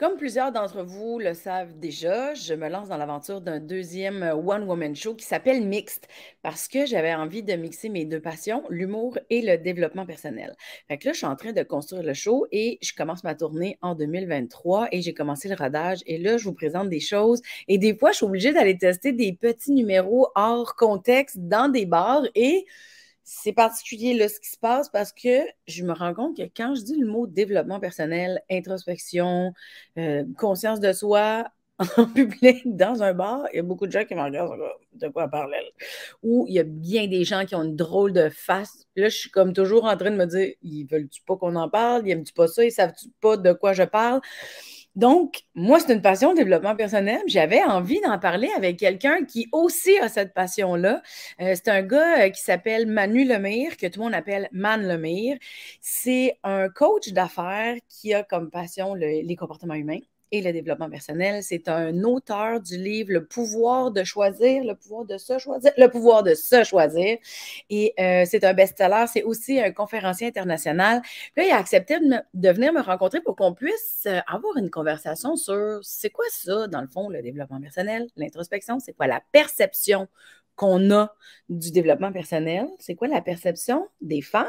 Comme plusieurs d'entre vous le savent déjà, je me lance dans l'aventure d'un deuxième euh, one-woman show qui s'appelle Mixed parce que j'avais envie de mixer mes deux passions, l'humour et le développement personnel. Fait que là, je suis en train de construire le show et je commence ma tournée en 2023 et j'ai commencé le rodage. Et là, je vous présente des choses et des fois, je suis obligée d'aller tester des petits numéros hors contexte dans des bars et c'est particulier là, ce qui se passe parce que je me rends compte que quand je dis le mot développement personnel, introspection, euh, conscience de soi en public, dans un bar, il y a beaucoup de gens qui me regardent de quoi parler. Ou il y a bien des gens qui ont une drôle de face. Là, je suis comme toujours en train de me dire ils veulent-tu pas qu'on en parle Ils aiment-tu pas ça Ils savent-tu pas de quoi je parle donc, moi, c'est une passion, de développement personnel. J'avais envie d'en parler avec quelqu'un qui aussi a cette passion-là. Euh, c'est un gars euh, qui s'appelle Manu Lemire, que tout le monde appelle Man Lemire. C'est un coach d'affaires qui a comme passion les comportements humains et le développement personnel. C'est un auteur du livre Le pouvoir de choisir, le pouvoir de se choisir, le pouvoir de se choisir. Et euh, c'est un best-seller. C'est aussi un conférencier international. Puis là, il a accepté de, de venir me rencontrer pour qu'on puisse euh, avoir une conversation sur c'est quoi ça, dans le fond, le développement personnel, l'introspection, c'est quoi la perception qu'on a du développement personnel, c'est quoi la perception des femmes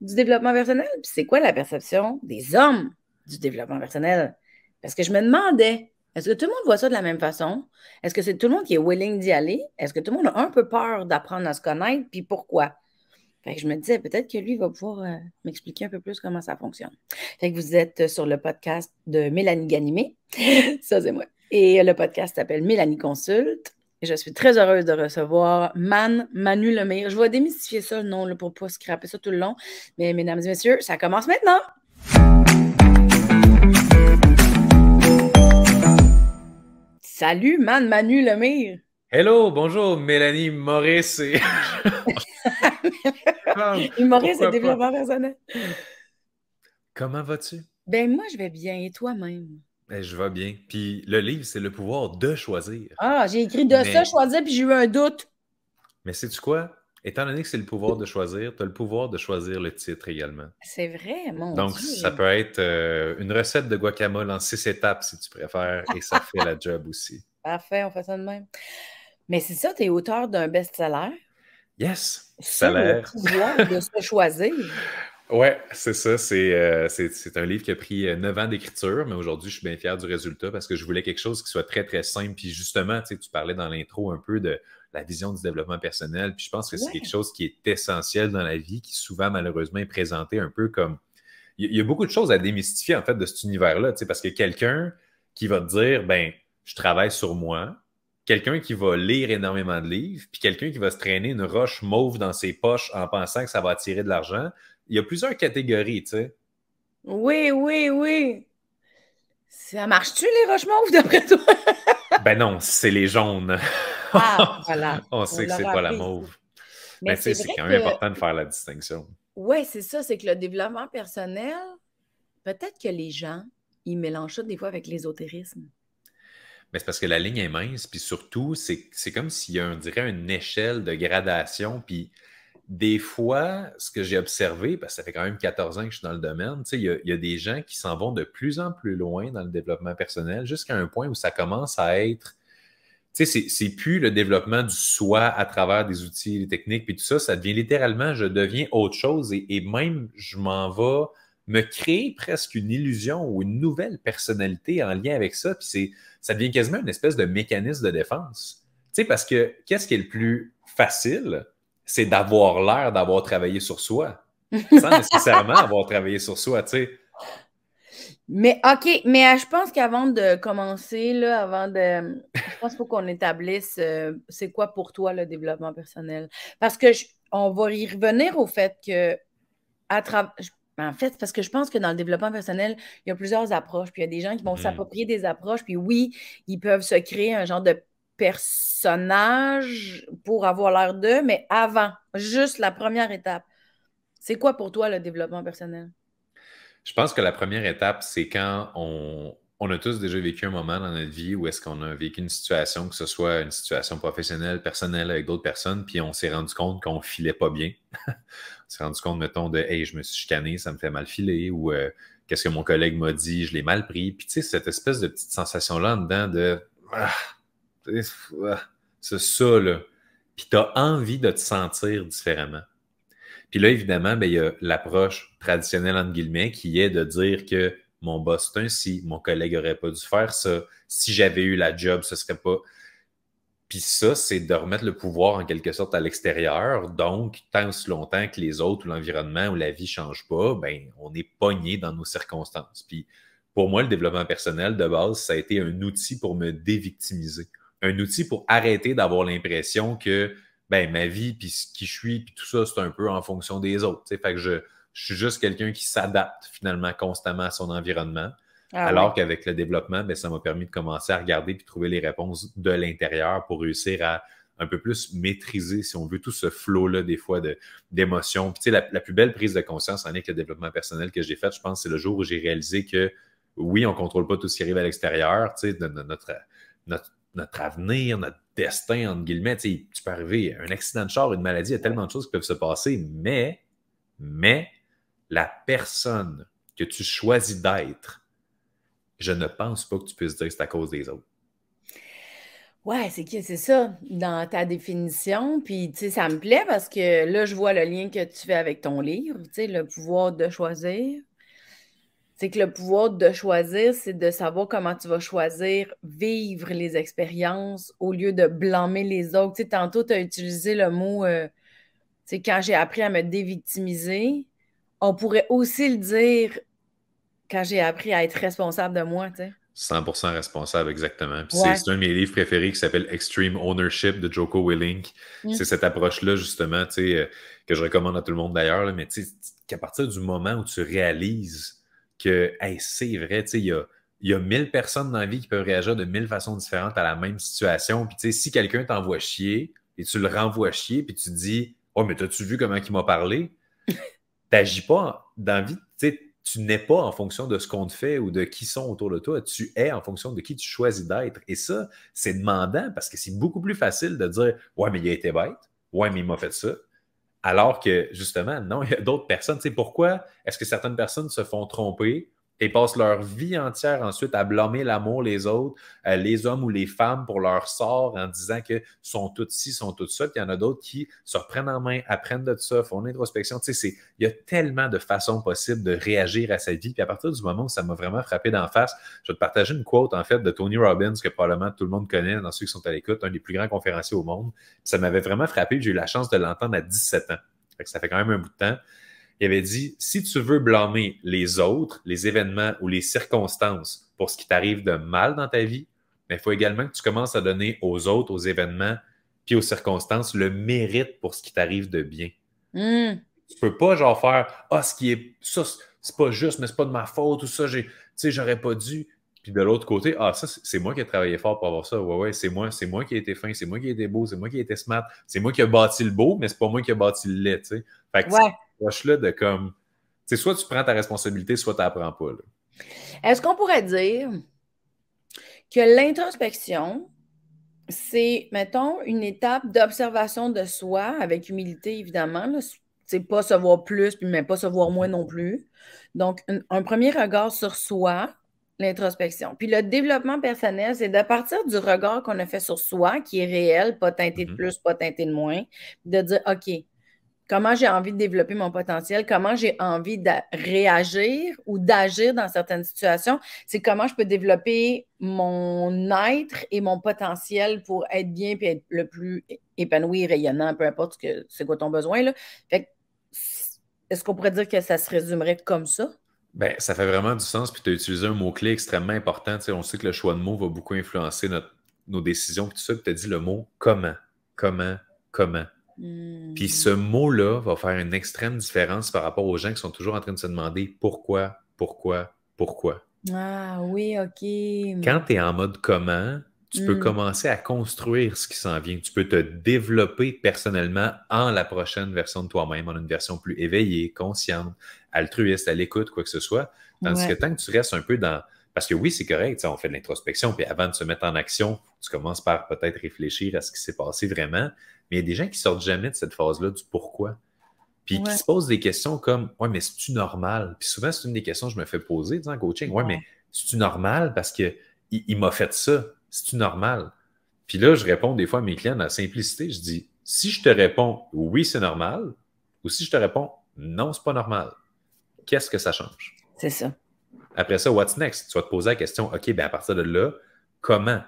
du développement personnel, puis c'est quoi la perception des hommes du développement personnel. Parce que je me demandais, est-ce que tout le monde voit ça de la même façon? Est-ce que c'est tout le monde qui est willing d'y aller? Est-ce que tout le monde a un peu peur d'apprendre à se connaître? Puis pourquoi? Fait que je me disais, peut-être que lui va pouvoir euh, m'expliquer un peu plus comment ça fonctionne. Fait que vous êtes sur le podcast de Mélanie Ganimé. ça, c'est moi. Et le podcast s'appelle Mélanie Consulte. Et Je suis très heureuse de recevoir Man, Manu Lemire. Je vais démystifier ça le nom pour ne pas scraper ça tout le long. Mais mesdames et messieurs, ça commence maintenant! Salut, man, Manu Lemire. Hello, bonjour, Mélanie Maurice et. Maurice et développement personnel. Comment vas-tu? Ben, moi, je vais bien. Et toi-même? Ben, je vais bien. Puis le livre, c'est le pouvoir de choisir. Ah, j'ai écrit de ça choisir, puis j'ai eu un doute. Mais sais-tu quoi? Étant donné que c'est le pouvoir de choisir, tu as le pouvoir de choisir le titre également. C'est vrai, mon Dieu! Donc, ça peut être euh, une recette de guacamole en six étapes, si tu préfères, et ça fait la job aussi. Parfait, on fait ça de même. Mais c'est ça, tu es auteur d'un best-seller. Yes, salaire. Le pouvoir de se choisir. Ouais, c'est ça. Euh, c'est, c'est, un livre qui a pris euh, neuf ans d'écriture, mais aujourd'hui, je suis bien fier du résultat parce que je voulais quelque chose qui soit très, très simple. Puis justement, tu parlais dans l'intro un peu de la vision du développement personnel. Puis je pense que c'est quelque chose qui est essentiel dans la vie, qui souvent, malheureusement, est présenté un peu comme. Il y a beaucoup de choses à démystifier, en fait, de cet univers-là, tu sais, parce que quelqu'un qui va te dire, ben, je travaille sur moi, quelqu'un qui va lire énormément de livres, puis quelqu'un qui va se traîner une roche mauve dans ses poches en pensant que ça va attirer de l'argent. Il y a plusieurs catégories, tu sais. Oui, oui, oui. Ça marche-tu, les roches mauves, d'après toi? ben non, c'est les jaunes. Ah, voilà. on, sait que c'est pas la mauve. Mais, c'est quand même important de faire la distinction. Oui, c'est ça, c'est que le développement personnel, peut-être que les gens, ils mélangent ça des fois avec l'ésotérisme. Mais c'est parce que la ligne est mince, puis surtout, c'est comme s'il y a, on dirait, une échelle de gradation, puis des fois, ce que j'ai observé, parce que ça fait quand même 14 ans que je suis dans le domaine, il y, a des gens qui s'en vont de plus en plus loin dans le développement personnel jusqu'à un point où ça commence à être tu sais, c'est plus le développement du soi à travers des outils, des techniques, puis tout ça. Ça devient littéralement, je deviens autre chose et, et même je m'en vais me créer presque une illusion ou une nouvelle personnalité en lien avec ça. Puis ça devient quasiment une espèce de mécanisme de défense. Tu sais, parce que qu'est-ce qui est le plus facile? C'est d'avoir l'air d'avoir travaillé sur soi, sans nécessairement avoir travaillé sur soi. Tu sais, mais OK, mais euh, je pense qu'avant de commencer, là, avant de. Je pense qu'il faut qu'on établisse euh, c'est quoi pour toi le développement personnel. Parce que on va y revenir au fait que à travers. Ben, en fait, parce que je pense que dans le développement personnel, il y a plusieurs approches. Puis il y a des gens qui vont mm. s'approprier des approches. Puis oui, ils peuvent se créer un genre de personnage pour avoir l'air d'eux, mais avant, juste la première étape. C'est quoi pour toi le développement personnel? Je pense que la première étape, c'est quand on, on a tous déjà vécu un moment dans notre vie où est-ce qu'on a vécu une situation, que ce soit une situation professionnelle, personnelle avec d'autres personnes, puis on s'est rendu compte qu'on filait pas bien. on s'est rendu compte, mettons, de Hey, je me suis chicané, ça me fait mal filer, ou euh, qu'est-ce que mon collègue m'a dit, je l'ai mal pris. Puis tu sais, cette espèce de petite sensation-là en dedans de ah, c'est ça, là. Puis tu as envie de te sentir différemment. Puis là, évidemment, mais ben, il y a l'approche traditionnelle, entre guillemets, qui est de dire que mon boss si mon collègue n'aurait pas dû faire ça, si j'avais eu la job, ce serait pas. Puis ça, c'est de remettre le pouvoir en quelque sorte à l'extérieur. Donc, tant aussi longtemps que les autres ou l'environnement ou la vie ne change pas, ben, on est pogné dans nos circonstances. Puis pour moi, le développement personnel, de base, ça a été un outil pour me dévictimiser. Un outil pour arrêter d'avoir l'impression que ben, ma vie, puis ce qui je suis, puis tout ça, c'est un peu en fonction des autres. sais, Fait que je, je suis juste quelqu'un qui s'adapte finalement constamment à son environnement. Ah alors qu'avec le développement, ben, ça m'a permis de commencer à regarder puis trouver les réponses de l'intérieur pour réussir à un peu plus maîtriser, si on veut, tout ce flot-là, des fois, d'émotions. Puis, tu sais, la, plus belle prise de conscience en lien avec le développement personnel que j'ai fait, je pense, c'est le jour où j'ai réalisé que, oui, on contrôle pas tout ce qui arrive à l'extérieur, tu sais, de, notre, notre notre avenir, notre destin, entre guillemets. Tu peux arriver un accident de char, une maladie, il y a tellement de choses qui peuvent se passer, mais, mais la personne que tu choisis d'être, je ne pense pas que tu puisses dire que c'est à cause des autres. Ouais, c'est c'est ça, dans ta définition. Puis, tu sais, ça me plaît parce que là, je vois le lien que tu fais avec ton livre, tu sais, le pouvoir de choisir. C'est que le pouvoir de choisir, c'est de savoir comment tu vas choisir vivre les expériences au lieu de blâmer les autres. tantôt, tu as utilisé le mot, c'est euh, quand j'ai appris à me dévictimiser, on pourrait aussi le dire quand j'ai appris à être responsable de moi, 100% responsable, exactement. c'est un de mes livres préférés qui s'appelle Extreme Ownership de Joko Willink. Mm. C'est cette approche-là, justement, euh, que je recommande à tout le monde d'ailleurs, mais tu qu'à partir du moment où tu réalises que c'est vrai, il y a, y a personnes dans la vie qui peuvent réagir de mille façons différentes à la même situation. Puis si quelqu'un t'envoie chier et tu le renvoies chier, puis tu te dis Oh, mais t'as-tu vu comment il m'a parlé? T'agis pas dans la vie, tu n'es pas en fonction de ce qu'on te fait ou de qui sont autour de toi, tu es en fonction de qui tu choisis d'être. Et ça, c'est demandant parce que c'est beaucoup plus facile de dire Ouais, mais il a été bête, ouais, mais il m'a fait ça, alors que, justement, non, il y a d'autres personnes. Tu pourquoi est-ce que certaines personnes se font tromper et passent leur vie entière ensuite à blâmer l'amour les autres, euh, les hommes ou les femmes pour leur sort en disant que sont toutes ci, sont toutes ça. Puis il y en a d'autres qui se reprennent en main, apprennent de ça, font introspection. Tu sais, il y a tellement de façons possibles de réagir à sa vie. Puis à partir du moment où ça m'a vraiment frappé d'en face, je vais te partager une quote en fait de Tony Robbins que probablement tout le monde connaît dans ceux qui sont à l'écoute, un des plus grands conférenciers au monde. ça m'avait vraiment frappé. J'ai eu la chance de l'entendre à 17 ans. ça fait quand même un bout de temps il avait dit si tu veux blâmer les autres, les événements ou les circonstances pour ce qui t'arrive de mal dans ta vie, mais ben, il faut également que tu commences à donner aux autres, aux événements puis aux circonstances le mérite pour ce qui t'arrive de bien. Hmm. Tu peux pas genre faire ah ce qui est ça c'est pas juste mais c'est pas de ma faute ou ça j'ai tu sais j'aurais pas dû puis de l'autre côté, ah, ça, c'est moi qui ai travaillé fort pour avoir ça. Ouais, ouais, c'est moi, c'est moi qui ai été fin, c'est moi qui ai été beau, c'est moi qui ai été smart, c'est moi qui ai bâti le beau, mais c'est pas moi qui ai bâti le lait, tu sais. que ouais de comme, c'est soit tu prends ta responsabilité, soit tu n'apprends pas. Est-ce qu'on pourrait dire que l'introspection, c'est, mettons, une étape d'observation de soi, avec humilité, évidemment. C'est pas se voir plus, mais pas se voir moins non plus. Donc, un, un premier regard sur soi, l'introspection. Puis le développement personnel, c'est de partir du regard qu'on a fait sur soi, qui est réel, pas teinté de mm-hmm. plus, pas teinté de moins, de dire, OK, comment j'ai envie de développer mon potentiel, comment j'ai envie de réagir ou d'agir dans certaines situations, c'est comment je peux développer mon être et mon potentiel pour être bien et être le plus épanoui, rayonnant, peu importe ce que c'est quoi ton besoin. est-ce qu'on pourrait dire que ça se résumerait comme ça? Ben, ça fait vraiment du sens, puis tu as utilisé un mot-clé extrêmement important. on sait que le choix de mots va beaucoup influencer nos décisions, puis tout ça, tu as dit le mot comment, comment, comment. Puis hmm. ce mot-là va faire une extrême différence par rapport aux gens qui sont toujours en train de se demander pourquoi, pourquoi, pourquoi. Ah oui, OK. Quand tu es en mode comment, tu peux hmm. commencer à construire ce qui s'en vient. Tu peux te développer personnellement en la prochaine version de toi-même, en une version plus éveillée, consciente, altruiste, à l'écoute, quoi que ce soit. Tandis que tant que tu restes un peu dans. Parce que oui, c'est correct, on fait de l'introspection, puis avant de se mettre en action, tu commences par peut-être réfléchir à ce qui s'est passé vraiment. Mais il y a des gens qui sortent jamais de cette phase-là du pourquoi. Puis qui se posent des questions comme Ouais, mais c'est-tu normal? Puis souvent, c'est une des questions que je me fais poser en coaching. Ouais, mais c'est-tu normal parce que il, m'a fait ça? C'est-tu normal? Puis là, je réponds des fois à mes clients à la simplicité. Je dis Si je te réponds oui, c'est normal, ou si je te réponds non, c'est pas normal, qu'est-ce que ça change? C'est ça. Après ça, what's next? Tu vas te poser la question OK, ben à partir de là, comment?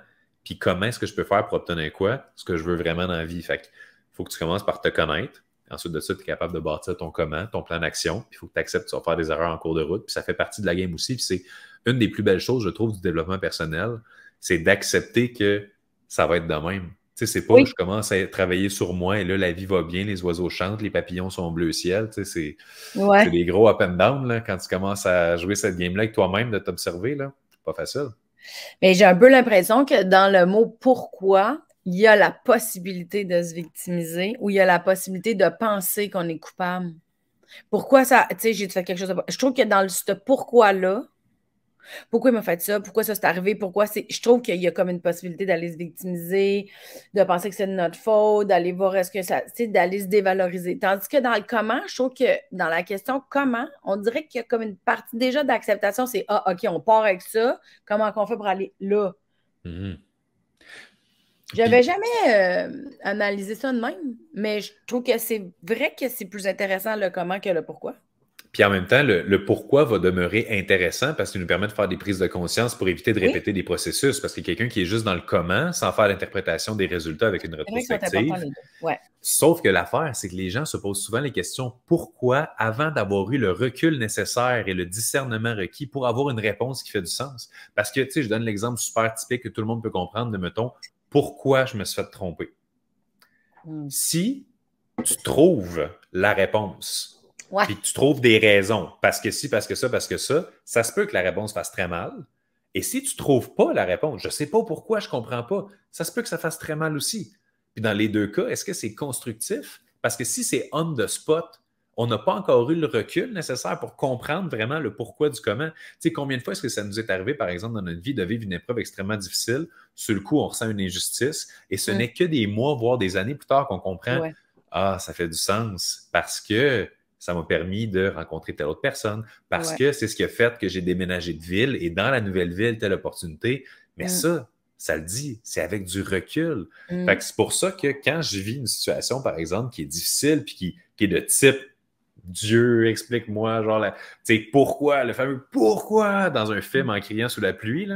puis comment est-ce que je peux faire pour obtenir quoi, ce que je veux vraiment dans la vie. Fait faut que tu commences par te connaître. Ensuite de ça, tu es capable de bâtir ton comment, ton plan d'action. Il faut que tu acceptes que tu vas faire des erreurs en cours de route. Puis ça fait partie de la game aussi. Puis c'est une des plus belles choses, je trouve, du développement personnel, c'est d'accepter que ça va être de même. Tu sais, c'est pas que je commence à travailler sur moi et là, la vie va bien, les oiseaux chantent, les papillons sont bleu ciel. Tu sais, c'est des gros up and down là, quand tu commences à jouer cette game-là avec toi-même, de t'observer. là, pas facile. Mais j'ai un peu l'impression que dans le mot pourquoi, il y a la possibilité de se victimiser ou il y a la possibilité de penser qu'on est coupable. Pourquoi ça, tu sais, j'ai fait quelque chose. Je trouve que dans ce pourquoi-là, pourquoi il m'a fait ça? Pourquoi ça s'est arrivé? Pourquoi c'est. Je trouve qu'il y a comme une possibilité d'aller se victimiser, de penser que c'est de notre faute, d'aller voir est-ce que ça. d'aller se dévaloriser. Tandis que dans le comment, je trouve que dans la question comment, on dirait qu'il y a comme une partie déjà d'acceptation. C'est Ah, OK, on part avec ça. Comment qu'on fait pour aller là? Mhm. Je n'avais jamais euh, analysé ça de même, mais je trouve que c'est vrai que c'est plus intéressant le comment que le pourquoi. Puis en même temps, le, pourquoi va demeurer intéressant parce qu'il nous permet de faire des prises de conscience pour éviter de répéter des processus. Parce que quelqu'un qui est juste dans le comment, sans faire l'interprétation des résultats avec une rétrospective. Sauf que l'affaire, c'est que les gens se posent souvent les questions pourquoi avant d'avoir eu le recul nécessaire et le discernement requis pour avoir une réponse qui fait du sens. Parce que, tu sais, je donne l'exemple super typique que tout le monde peut comprendre de, mettons, pourquoi je me suis fait tromper. Hmm. Si tu trouves la réponse, Ouais. Puis tu trouves des raisons. Parce que si, parce que ça, parce que ça, ça se peut que la réponse fasse très mal. Et si tu ne trouves pas la réponse, je ne sais pas pourquoi, je ne comprends pas, ça se peut que ça fasse très mal aussi. Puis dans les deux cas, est-ce que c'est constructif? Parce que si c'est on the spot, on n'a pas encore eu le recul nécessaire pour comprendre vraiment le pourquoi du comment. Tu sais, combien de fois est-ce que ça nous est arrivé, par exemple, dans notre vie, de vivre une épreuve extrêmement difficile, sur le coup, on ressent une injustice, et ce mm. n'est que des mois, voire des années plus tard qu'on comprend, ah, ça fait du sens, parce que ça m'a permis de rencontrer telle autre personne parce que c'est ce qui a fait que j'ai déménagé de ville et dans la nouvelle ville, telle opportunité. Mais mm. ça, ça le dit, c'est avec du recul. Mm. c'est pour ça que quand je vis une situation, par exemple, qui est difficile puis qui, est de type Dieu, explique-moi, genre, tu sais, pourquoi, le fameux pourquoi dans un film en criant sous la pluie,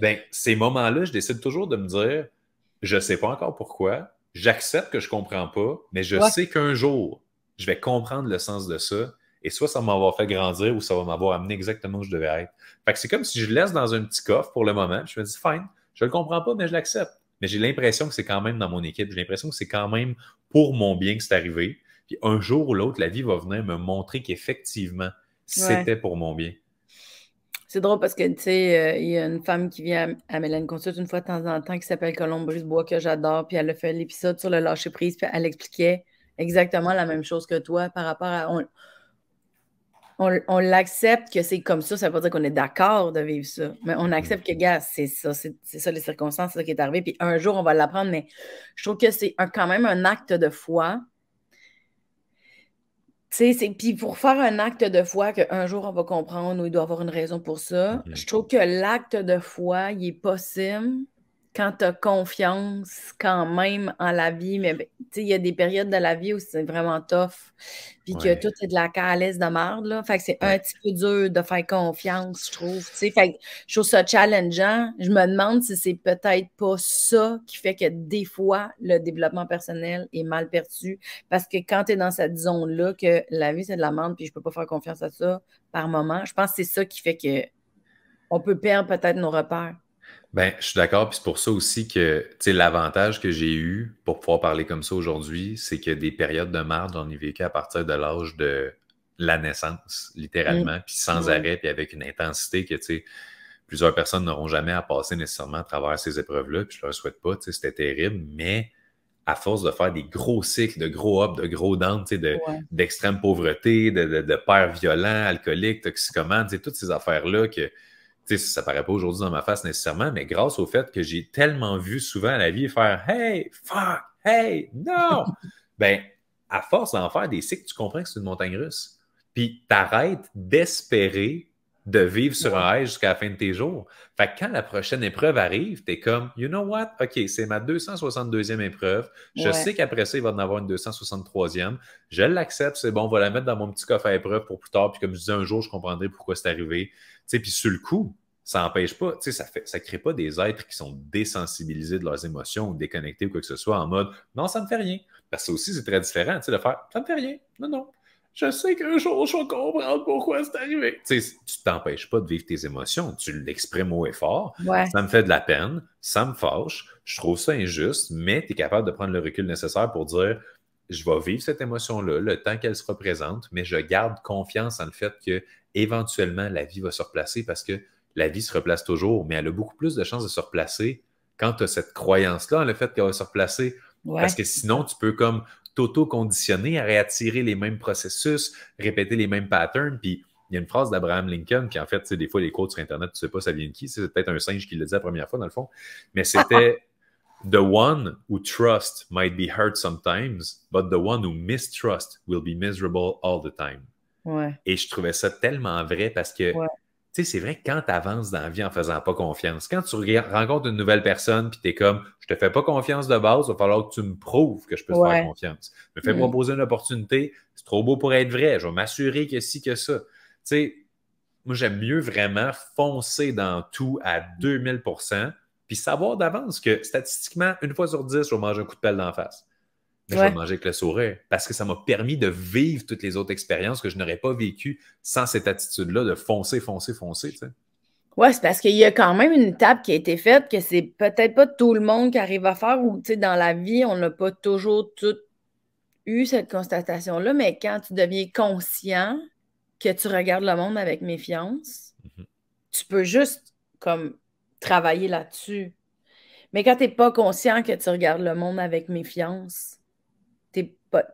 ben, ces moments-là, je décide toujours de me dire, je sais pas encore pourquoi, j'accepte que je comprends pas, mais je sais qu'un jour, je vais comprendre le sens de ça. Et soit ça m'avoir fait grandir ou ça va m'avoir amené exactement où je devais être. Fait que c'est comme si je laisse dans un petit coffre pour le moment. je me dis, fine, je le comprends pas, mais je l'accepte. Mais j'ai l'impression que c'est quand même dans mon équipe. J'ai l'impression que c'est quand même pour mon bien que c'est arrivé. Puis un jour ou l'autre, la vie va venir me montrer qu'effectivement, c'était pour mon bien. C'est drôle parce que, tu sais, euh, il y a une femme qui vient à, à Mélanie une fois de temps en temps qui s'appelle Columbus Bois, que j'adore. Puis elle a fait l'épisode sur le lâcher prise. Puis elle expliquait exactement la même chose que toi par rapport à. On, l'accepte que c'est comme ça, ça veut pas dire qu'on est d'accord de vivre ça, mais on mm. accepte que, gars, c'est ça, c'est ça les circonstances, c'est ça qui est arrivé, puis un jour, on va l'apprendre, mais je trouve que c'est quand même un acte de foi. c'est Puis pour faire un acte de foi qu'un jour on va comprendre ou il doit avoir une raison pour ça, mm-hmm. je trouve que l'acte de foi, il est possible quand tu as confiance quand même en la vie, mais il y a des périodes de la vie où c'est vraiment tough, puis que tout est de la calesse de merde. là. Fait c'est un petit peu dur de faire confiance, je trouve. sais, Fait que je trouve ça challengeant. Je me demande si c'est peut-être pas ça qui fait que des fois, le développement personnel est mal perçu, parce que quand tu es dans cette zone-là, que la vie, c'est de la merde, puis je peux pas faire confiance à ça par moment, je pense que c'est ça qui fait que on peut perdre peut-être nos repères. Ben, je suis d'accord, puis c'est pour ça aussi que l'avantage que j'ai eu pour pouvoir parler comme ça aujourd'hui, c'est que des périodes de marge, on y vécu à partir de l'âge de la naissance, littéralement, mmh. puis sans arrêt, puis avec une intensité que plusieurs personnes n'auront jamais à passer nécessairement à travers ces épreuves-là, puis je ne leur souhaite pas, c'était terrible, mais à force de faire des gros cycles, de gros up, de gros downs, d'extrême de, d'extrême pauvreté, de, de, de pères violents, alcooliques, toxicomanes, toutes ces affaires-là que sais, ça paraît pas aujourd'hui dans ma face nécessairement, mais grâce au fait que j'ai tellement vu souvent à la vie faire Hey, fuck, hey, non! ben, à force d'en faire des cycles, tu comprends que c'est une montagne russe. Puis t'arrêtes d'espérer de vivre sur un high jusqu'à la fin de tes jours. Fait que quand la prochaine épreuve arrive, tu es comme, you know what? OK, c'est ma 262e épreuve. Je sais qu'après ça, il va en avoir une 263e. Je l'accepte, c'est bon, on va la mettre dans mon petit coffre à épreuve pour plus tard. Puis comme je disais, un jour, je comprendrai pourquoi c'est arrivé. Tu sais, puis sur le coup, ça n'empêche pas, tu sais, ça fait, crée pas des êtres qui sont désensibilisés de leurs émotions ou déconnectés ou quoi que ce soit en mode, non, ça me fait rien. Parce que aussi, c'est très différent, tu sais, de faire, ça ne fait rien. Non, non je sais qu'un jour, je vais comprendre pourquoi c'est arrivé. sais, tu t'empêches pas de vivre tes émotions, tu l'exprimes haut et fort. Ça me fait de la peine, ça me fâche, je trouve ça injuste, mais tu es capable de prendre le recul nécessaire pour dire je vais vivre cette émotion-là le temps qu'elle se représente, mais je garde confiance en le fait que éventuellement la vie va se replacer parce que la vie se replace toujours, mais elle a beaucoup plus de chances de se replacer quand tu as cette croyance-là, en le fait qu'elle va se replacer. Parce que sinon, tu peux comme t'auto-conditionner à réattirer les mêmes processus, répéter les mêmes patterns. Puis il y a une phrase d'Abraham Lincoln qui, en fait, des fois, les quotes sur Internet, tu sais pas ça vient de qui. C'est peut-être un singe qui le dit la première fois, dans le fond. Mais c'était The one who trust might be hurt sometimes, but the one who mistrust will be miserable all the time. Ouais. Et je trouvais ça tellement vrai parce que tu sais, c'est vrai que quand tu avances dans la vie en faisant pas confiance, quand tu rencontres une nouvelle personne puis tu es comme je te fais pas confiance de base, il va falloir que tu me prouves que je peux te faire confiance. Me fais proposer mm. une opportunité, c'est trop beau pour être vrai, je vais m'assurer que si que ça. Tu sais, moi j'aime mieux vraiment foncer dans tout à 2000 puis savoir d'avance que statistiquement, une fois sur dix, je vais manger un coup de pelle d'en face je vais manger avec le sourire parce que ça m'a permis de vivre toutes les autres expériences que je n'aurais pas vécues sans cette attitude-là de foncer, foncer, foncer. Oui, c'est parce qu'il y a quand même une étape qui a été faite que c'est peut-être pas tout le monde qui arrive à faire ou dans la vie, on n'a pas toujours tout eu cette constatation-là, mais quand tu deviens conscient que tu regardes le monde avec méfiance, mhm. tu peux juste comme travailler là-dessus. Mais quand tu n'es pas conscient que tu regardes le monde avec méfiance,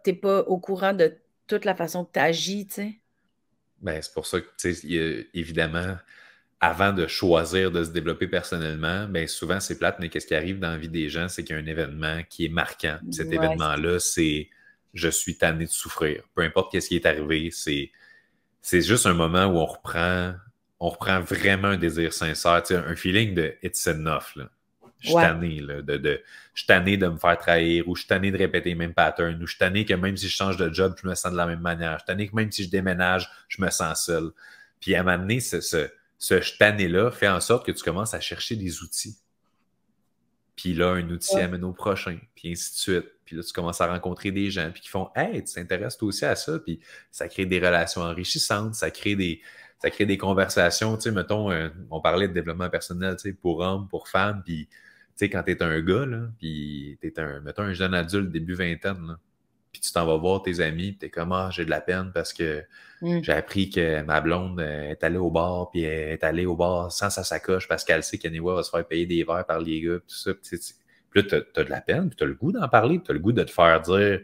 t'es pas au courant de toute la façon que tu agis, tu sais. Ben, c'est pour ça que, tu sais, évidemment, avant de choisir de se développer personnellement, ben souvent c'est plate, mais qu'est-ce qui arrive dans la vie des gens, c'est qu'il y a un événement qui est marquant. Cet événement-là, c'est je suis tanné de souffrir. Peu importe qu'est-ce qui est arrivé, c'est juste un moment où on reprend on reprend vraiment un désir sincère, tu sais, un feeling de it's enough. Là. Je suis tanné, de, je tanné de me faire trahir ou je suis tanné de répéter les mêmes patterns ou je suis tanné que même si je change de job, je me sens de la même manière. Je suis tanné que même si je déménage, je me sens seul. Puis à m'amener ce, ce, ce je tanné-là fait en sorte que tu commences à chercher des outils. Puis là, un outil amène au prochain, puis ainsi de suite. Puis là, tu commences à rencontrer des gens, puis qui font Hey, tu t'intéresses aussi à ça, puis ça crée des relations enrichissantes, ça crée des, ça crée des conversations. Tu sais, mettons, euh, on parlait de développement personnel, tu sais, pour hommes, pour femmes, puis tu sais, quand t'es un gars, là, puis t'es un, mettons, un jeune adulte début vingtaine, là, puis tu t'en vas voir tes amis, tu t'es comme, ah, j'ai de la peine parce que mm. j'ai appris que ma blonde euh, est allée au bar, puis est allée au bar sans sa sacoche parce qu'elle sait qu'anyway va se faire payer des verres par les gars, tout ça. Puis, là, t'as as de la peine, puis t'as le goût d'en parler, puis t'as le goût de te faire dire,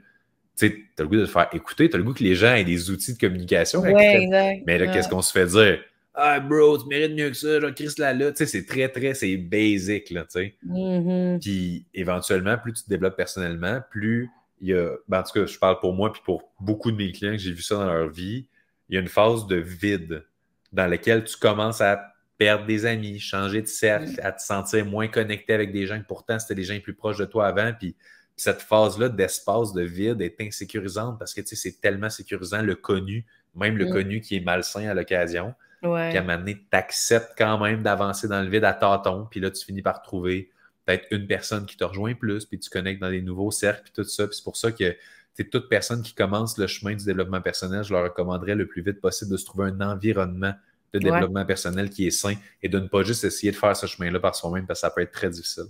tu sais, t'as le goût de te faire écouter, t'as le goût que les gens aient des outils de communication. Mais là, qu'est-ce qu'on se fait dire? Ah, bro, tu mérites mieux que ça, genre, Chris là, là. Tu sais, c'est très, très, c'est basic, là, tu sais. Mm-hmm. Puis éventuellement, plus tu te développes personnellement, plus il y a. Ben, en tout cas, je parle pour moi, puis pour beaucoup de mes clients que j'ai vu ça dans leur vie, il y a une phase de vide dans laquelle tu commences à perdre des amis, changer de cercle, mm. à te sentir moins connecté avec des gens que pourtant c'était des gens plus proches de toi avant. Puis cette phase-là d'espace, de vide est insécurisante parce que tu sais, c'est tellement sécurisant le connu, même le mm. connu qui est malsain à l'occasion à un moment donné, quand même d'avancer dans le vide à tâton, Puis là, tu finis par trouver peut-être une personne qui te rejoint plus, puis tu connectes dans des nouveaux cercles, puis tout ça. Puis c'est pour ça que toute personne qui commence le chemin du développement personnel, je leur recommanderais le plus vite possible de se trouver un environnement de développement personnel qui est sain et de ne pas juste essayer de faire ce chemin-là par soi-même parce que ça peut être très difficile.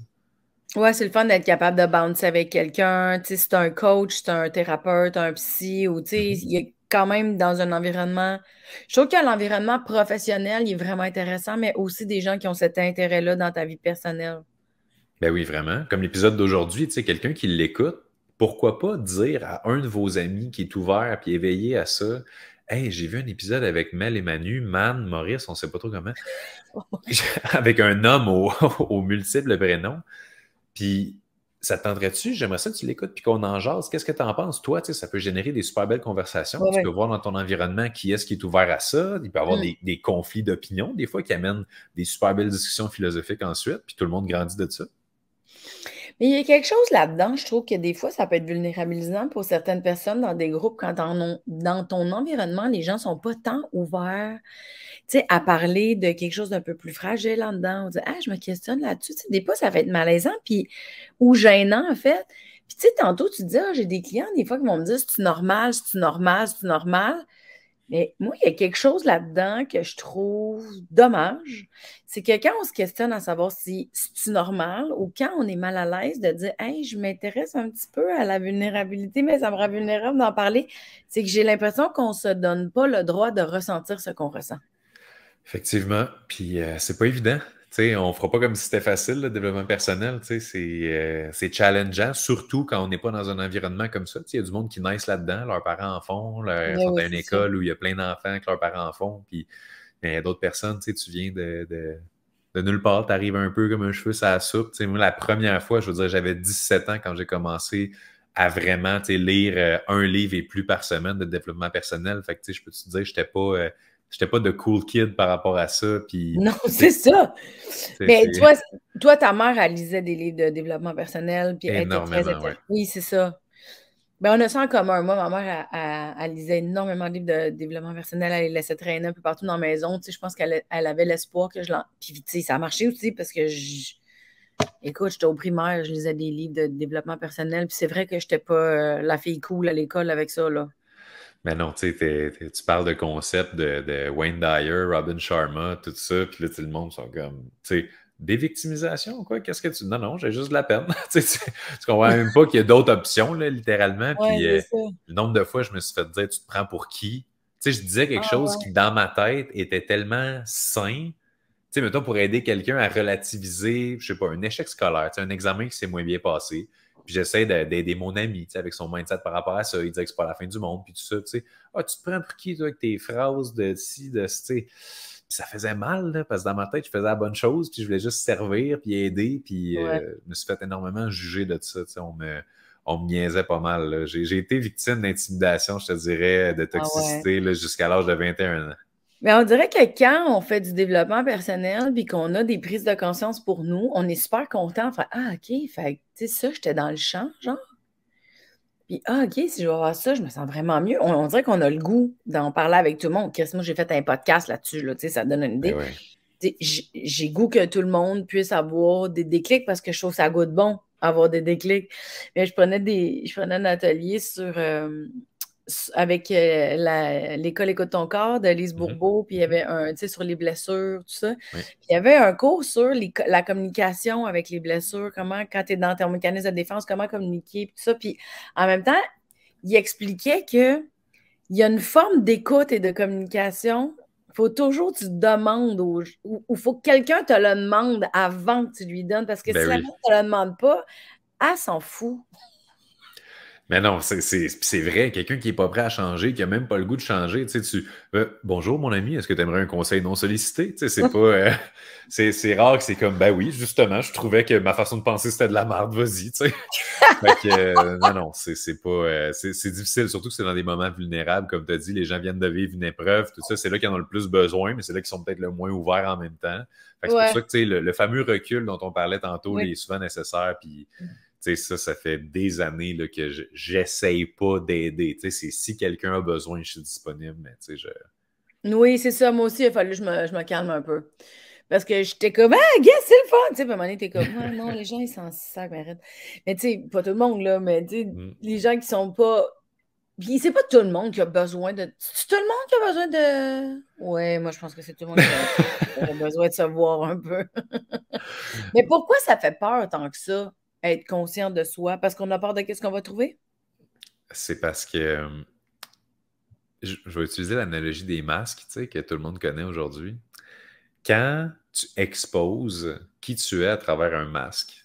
Oui, c'est le fun d'être capable de bouncer avec quelqu'un. Tu sais, Si c'est un coach, c'est un thérapeute, un psy, ou tu sais, mm-hmm. y a quand même dans un environnement. Je trouve que l'environnement professionnel est vraiment intéressant, mais aussi des gens qui ont cet intérêt-là dans ta vie personnelle. Ben oui, vraiment. Comme l'épisode d'aujourd'hui, tu sais, quelqu'un qui l'écoute, pourquoi pas dire à un de vos amis qui est ouvert puis éveillé à ça Hey, j'ai vu un épisode avec Mel et Manu, Man, Maurice, on sait pas trop comment, avec un homme aux multiples multiple prénom. Puis ça tendrait tu J'aimerais ça que tu l'écoutes puis qu'on en jase. Qu'est-ce que tu en penses? Toi, tu sais, ça peut générer des super belles conversations. tu peux voir dans ton environnement qui est-ce qui est ouvert à ça. Il peut y avoir mm. des, conflits d'opinion, des fois, qui amènent des super belles discussions philosophiques ensuite, puis tout le monde grandit de ça. Mais il y a quelque chose là-dedans, je trouve que des fois, ça peut être vulnérabilisant pour certaines personnes dans des groupes quand dans ton environnement, les gens ne sont pas tant ouverts à parler de quelque chose d'un peu plus fragile là-dedans. dedans. On dit, ah, je me questionne là-dessus. des fois, ça va être malaisant ou gênant, en fait. Puis, tu sais, tantôt, tu dis, ah, j'ai des clients, des fois, qui vont me dire, c'est normal, c'est normal, c'est normal. Mais moi, il y a quelque chose là-dedans que je trouve dommage. C'est que quand on se questionne à savoir si c'est normal ou quand on est mal à l'aise de dire Hey, je m'intéresse un petit peu à la vulnérabilité, mais ça me rend vulnérable d'en parler, c'est que j'ai l'impression qu'on ne se donne pas le droit de ressentir ce qu'on ressent. Effectivement. Puis euh, c'est pas évident. On on fera pas comme si c'était facile, le développement personnel. Euh, c'est challengeant, surtout quand on n'est pas dans un environnement comme ça. Il y a du monde qui naissent là-dedans, leurs parents en font, leur, ben sont une école où il y a plein d'enfants que leurs parents en font. Puis ben, il y a d'autres personnes, tu viens de, de, nulle part, tu arrives un peu comme un cheveu ça la soupe. moi, la première fois, je veux dire, j'avais 17 ans quand j'ai commencé à vraiment lire euh, un livre et plus par semaine de développement personnel. Fait je peux te dire, je n'étais pas. Euh, j'étais pas de cool kid par rapport à ça. Puis, non, c'est ça. Mais toi, toi, ta mère, elle lisait des livres de développement personnel. Énormément, Oui, c'est ça. Ben, on a ça en commun. Moi, ma mère, elle, lisait énormément de livres de développement personnel. Elle les laissait traîner un peu partout dans la maison. Tu je pense qu'elle elle avait l'espoir que je l'en... Puis, tu sais, ça a marché aussi parce que Écoute, j'étais au primaire, je lisais des livres de développement personnel. Puis c'est vrai que j'étais pas euh, la fille cool à l'école avec ça, là. Mais non, tu parles de concepts de, de, Wayne Dyer, Robin Sharma, tout ça, puis là, le monde sont comme, tu sais, des victimisations, quoi, qu'est-ce que tu... Non, non, j'ai juste de la peine. tu, comprends même pas qu'il y a d'autres options, là, littéralement. puis euh, le nombre de fois, je me suis fait dire, tu te prends pour qui? Tu sais, je disais quelque ah, chose qui, dans ma tête, était tellement sain. Tu sais, mettons, pour aider quelqu'un à relativiser, je sais pas, un échec scolaire, un examen qui s'est moins bien passé puis j'essaie d'aider mon ami avec son mindset par rapport à ça. Il disait que c'est pas la fin du monde, puis tout ça. tu sais Ah, tu te prends pour qui, toi, avec tes phrases de ci, de ci. Puis ça faisait mal, là, parce que dans ma tête, je faisais la bonne chose, puis je voulais juste servir, puis aider, puis euh, je me suis fait énormément juger de ça. sais On me, on me niaisait pas mal. J'ai été victime d'intimidation, je te dirais, de ah toxicité là jusqu'à l'âge de 21 ans. Mais on dirait que quand on fait du développement personnel puis qu'on a des prises de conscience pour nous, on est super content. Fait, ah, OK, fait, ça, j'étais dans le champ, genre. Puis, ah, OK, si je vais avoir ça, je me sens vraiment mieux. On, dirait qu'on a le goût d'en parler avec tout le monde. Chris, moi, j'ai fait un podcast là-dessus, là, ça donne une idée. Ben j'ai goût que tout le monde puisse avoir des déclics parce que je trouve ça goûte bon, avoir des déclics. Mais je prenais des, je prenais un atelier sur euh, avec euh, l'école Écoute ton corps de Lise mm-hmm. Bourbeau, puis il y avait un, tu sais, sur les blessures, tout ça. il y avait un cours sur la communication avec les blessures, comment, quand tu es dans ton mécanisme de défense, comment communiquer, tout ça. Puis en même temps, il expliquait que il y a une forme d'écoute et de communication. Il faut toujours que tu demandes ou il faut que quelqu'un te le demande avant que tu lui donnes, parce que ben si la personne ne te le demande pas, elle s'en fout. Mais non, c'est vrai, quelqu'un qui n'est pas prêt à changer, qui n'a même pas le goût de changer, tu sais, tu euh, Bonjour mon ami, est-ce que tu aimerais un conseil non sollicité? Tu sais, c'est pas. Euh, c'est rare que c'est comme ben oui, justement, je trouvais que ma façon de penser c'était de la marde. vas-y, tu sais. fait que, euh, non, non, c'est pas. c'est difficile, surtout que c'est dans des moments vulnérables, comme tu as dit, les gens viennent de vivre une épreuve, tout ça, c'est là qu'ils en ont le plus besoin, mais c'est là qu'ils sont peut-être le moins ouverts en même temps. c'est pour ça que tu le, le, fameux recul dont on parlait tantôt est souvent nécessaire. Puis mm ça, ça fait des années là, que j'essaye pas d'aider. C'est si quelqu'un a besoin, je suis disponible, mais tu sais, je. Oui, c'est ça. Moi aussi, il a fallu que je me, je me calme un peu. Parce que j'étais comme, ah, gars, c'est le fun! Tu sais, à un moment donné, t'es comme, non, les gens, ils s'en sac. arrête. Mais tu sais, pas tout le monde, là, mais tu mm. les gens qui sont pas. Puis c'est pas tout le monde qui a besoin de. C'est tout le monde qui a besoin de. Ouais, moi, je pense que c'est tout le monde qui a besoin de se voir un peu. mais pourquoi ça fait peur tant que ça? être conscient de soi parce qu'on a peur de qu'est-ce qu'on va trouver? C'est parce que euh, je, vais utiliser l'analogie des masques, tu sais, que tout le monde connaît aujourd'hui. Quand tu exposes qui tu es à travers un masque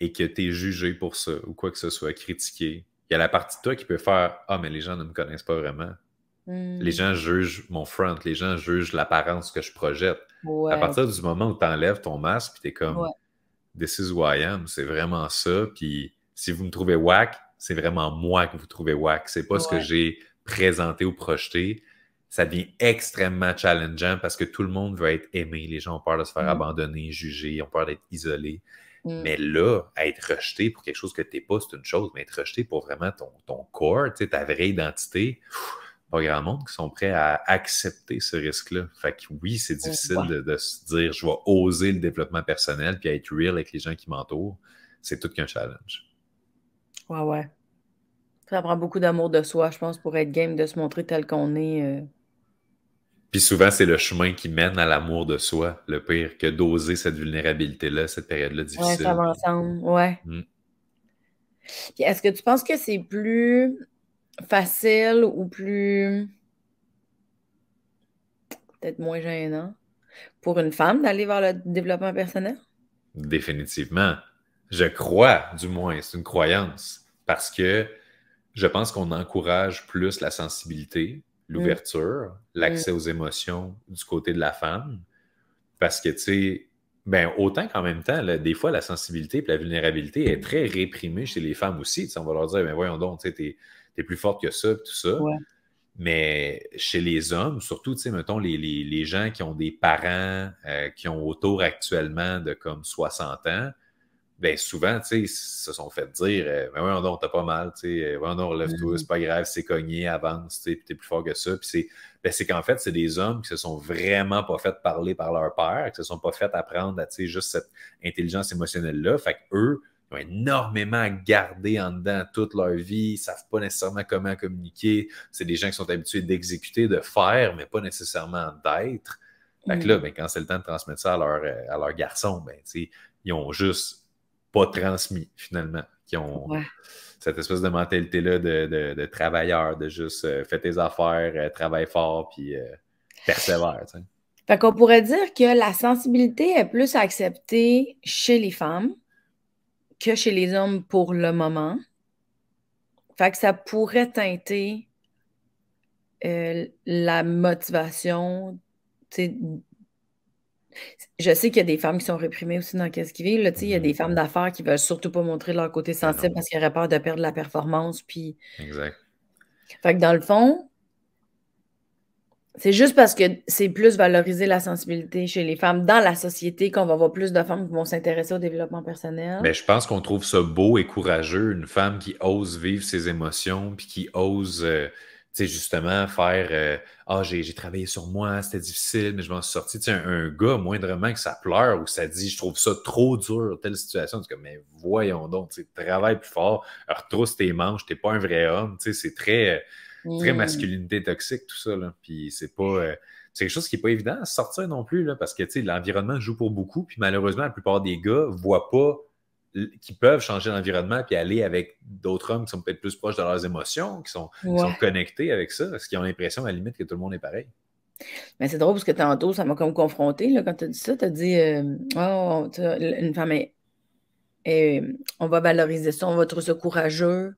et que tu es jugé pour ça ou quoi que ce soit, critiqué, il y a la partie de toi qui peut faire Ah, mais les gens ne me connaissent pas vraiment. Hmm. Les gens jugent mon front, les gens jugent l'apparence que je projette. À partir du moment où tu enlèves ton masque, tu es comme This is who I am, c'est vraiment ça. Puis si vous me trouvez whack, c'est vraiment moi que vous trouvez whack. C'est pas ce que j'ai présenté ou projeté. Ça devient extrêmement challengeant parce que tout le monde veut être aimé. Les gens ont peur de se faire mm. abandonner, juger, ils ont peur d'être isolés. Mm. Mais là, être rejeté pour quelque chose que tu n'es pas, c'est une chose, mais être rejeté pour vraiment ton, ton corps, ta vraie identité, pas grand monde qui sont prêts à accepter ce risque-là. Fait que oui, c'est difficile de, se dire je vais oser le développement personnel puis être real avec les gens qui m'entourent. C'est tout qu'un challenge. Ouais, ouais. Ça prend beaucoup d'amour de soi, je pense, pour être game, de se montrer tel qu'on est. Euh. Puis souvent, c'est le chemin qui mène à l'amour de soi, le pire, que d'oser cette vulnérabilité-là, cette période-là difficile. Ouais, ça va ensemble, ouais. Mm. Puis Est-ce que tu penses que c'est plus facile ou plus peut-être moins gênant pour une femme d'aller vers le développement personnel? Définitivement. Je crois, du moins, c'est une croyance, parce que je pense qu'on encourage plus la sensibilité, l'ouverture, mm. l'accès aux émotions du côté de la femme, parce que, tu sais, ben, autant qu'en même temps, des fois, la sensibilité et la vulnérabilité est très réprimée chez les femmes aussi. on va leur dire, mais ben, voyons donc, tu sais, tu es plus forte que ça, tout ça. Mais chez les hommes, surtout, tu sais, mettons, les, gens qui ont des parents euh, qui ont autour actuellement de comme 60 ans, ben souvent, tu sais, se sont fait dire euh, Ben oui, non, t'as pas mal, tu sais, euh, ouais, non, relève-toi, mm. c'est pas grave, c'est cogné, avance, tu sais, t'es plus fort que ça. Puis ben, c'est qu'en fait, c'est des hommes qui se sont vraiment pas fait parler par leur père, qui se sont pas fait apprendre à, tu sais, juste cette intelligence émotionnelle-là. Fait que eux, ils ont énormément gardé en dedans toute leur vie. Ils ne savent pas nécessairement comment communiquer. C'est des gens qui sont habitués d'exécuter, de faire, mais pas nécessairement d'être. Fait que mm. là, ben, quand c'est le temps de transmettre ça à leurs euh, garçons, ben, ils ont juste pas transmis finalement. Qui ont cette espèce de mentalité-là de, travailleur, de juste euh, fais tes affaires, euh, travaille fort, puis persévère. On Fait qu'on pourrait dire que la sensibilité est plus acceptée chez les femmes que chez les hommes pour le moment. Fait que ça pourrait teinter euh, la motivation. Je sais qu'il y a des femmes qui sont réprimées aussi dans Qu'est-ce qui vit. il y a des mm-hmm. femmes d'affaires qui veulent surtout pas montrer leur côté ben sensible parce qu'elles auraient peur de perdre la performance. Puis... Exact. Fait que dans le fond, c'est juste parce que c'est plus valoriser la sensibilité chez les femmes dans la société qu'on va voir plus de femmes qui vont s'intéresser au développement personnel. Mais je pense qu'on trouve ça beau et courageux, une femme qui ose vivre ses émotions, puis qui ose, euh, tu sais, justement faire euh, Ah, j'ai, travaillé sur moi, c'était difficile, mais je m'en suis sorti. Tu sais, un, gars, moindrement que ça pleure ou ça dit Je trouve ça trop dur, telle situation, tu Mais voyons donc, tu sais, travaille plus fort, retrousse tes manches, t'es pas un vrai homme, tu sais, c'est très. Euh, très euh, masculinité toxique, tout ça. Puis c'est pas. Euh, c'est quelque chose qui n'est pas évident à sortir non plus, parce que l'environnement joue pour beaucoup. Puis malheureusement, la plupart des gars ne voient pas qu'ils peuvent changer l'environnement puis aller avec d'autres hommes qui sont peut-être plus proches de leurs émotions, qui sont, connectés avec ça, parce qu'ils ont l'impression à la limite que tout le monde est pareil. Mais c'est drôle parce que tantôt, ça m'a comme confronté quand tu as dit ça. Euh, oh, tu as dit Oh, une femme est, On va valoriser ça, on va trouver ça courageux.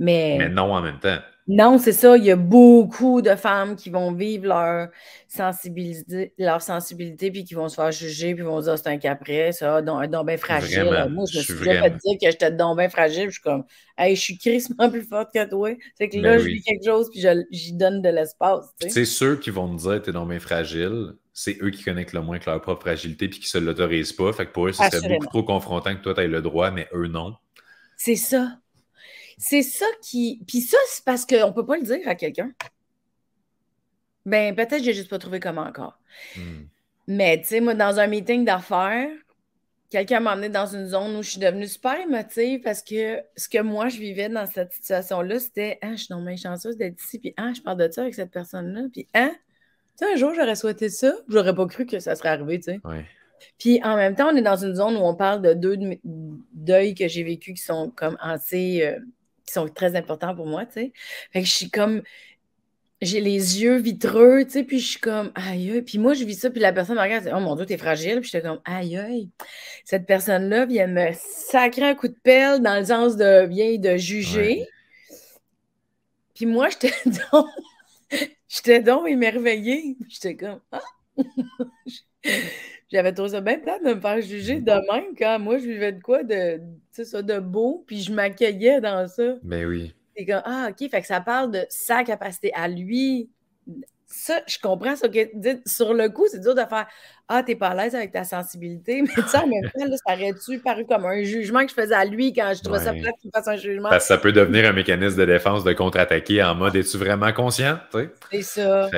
Mais... mais non en même temps. Non, c'est ça. Il y a beaucoup de femmes qui vont vivre leur sensibilité, leur sensibilité puis qui vont se faire juger, puis vont dire c'est un caprice, ça, ah, un don fragile. Moi, je me suis déjà fait dire que j'étais don bien fragile, je suis comme, hey, je suis crissement plus forte que toi. C'est que là, ben je vis quelque chose, puis j'y donne de l'espace. C'est ceux qui vont me dire t'es don bien fragile, c'est eux qui connaissent le moins que leur propre fragilité, puis qui se l'autorisent pas. Fait que pour eux, c'est beaucoup trop confrontant que toi, tu aies le droit, mais eux, non. C'est ça. C'est ça qui. Puis ça, c'est parce qu'on ne peut pas le dire à quelqu'un. Ben, peut-être que j'ai juste pas trouvé comment encore. Hmm. Mais, tu sais, moi, dans un meeting d'affaires, quelqu'un m'a emmené dans une zone où je suis devenue super émotive parce que ce que moi, je vivais dans cette situation-là, c'était Ah, je suis non chanceuse d'être ici, puis Ah, je parle de ça avec cette personne-là, puis Ah, tu sais, un jour, j'aurais souhaité ça, j'aurais pas cru que ça serait arrivé, tu sais. Puis en même temps, on est dans une zone où on parle de deux deuils que j'ai vécu qui sont comme assez euh, qui sont très importants pour moi, tu sais. Fait que je suis comme, j'ai les yeux vitreux, tu sais, puis je suis comme, aïe, aïe. Puis moi, je vis ça, puis la personne me regarde, oh mon Dieu, t'es fragile. Puis suis comme, aïe, aïe. Cette personne-là vient me sacrer un coup de pelle dans le sens de, vient de juger. Puis moi, j'étais donc, j'étais donc émerveillée. J'étais comme, ah! J'avais trouvé ça bien pas de me faire juger mm. demain quand moi, je vivais de quoi de ça, de beau, puis je m'accueillais dans ça. Ben oui. C'est comme, ah, OK, fait que ça parle de sa capacité à lui ça, je comprends ce que dit. Sur le coup, c'est dur de faire Ah, t'es pas à l'aise avec ta sensibilité, mais tu sais, en même temps, ça aurait-tu paru comme un jugement que je faisais à lui quand je trouvais ça qu'il fasse un jugement? Parce que ça peut devenir un mécanisme de défense de contre-attaquer en mode Es-tu vraiment conscient? C'est ça.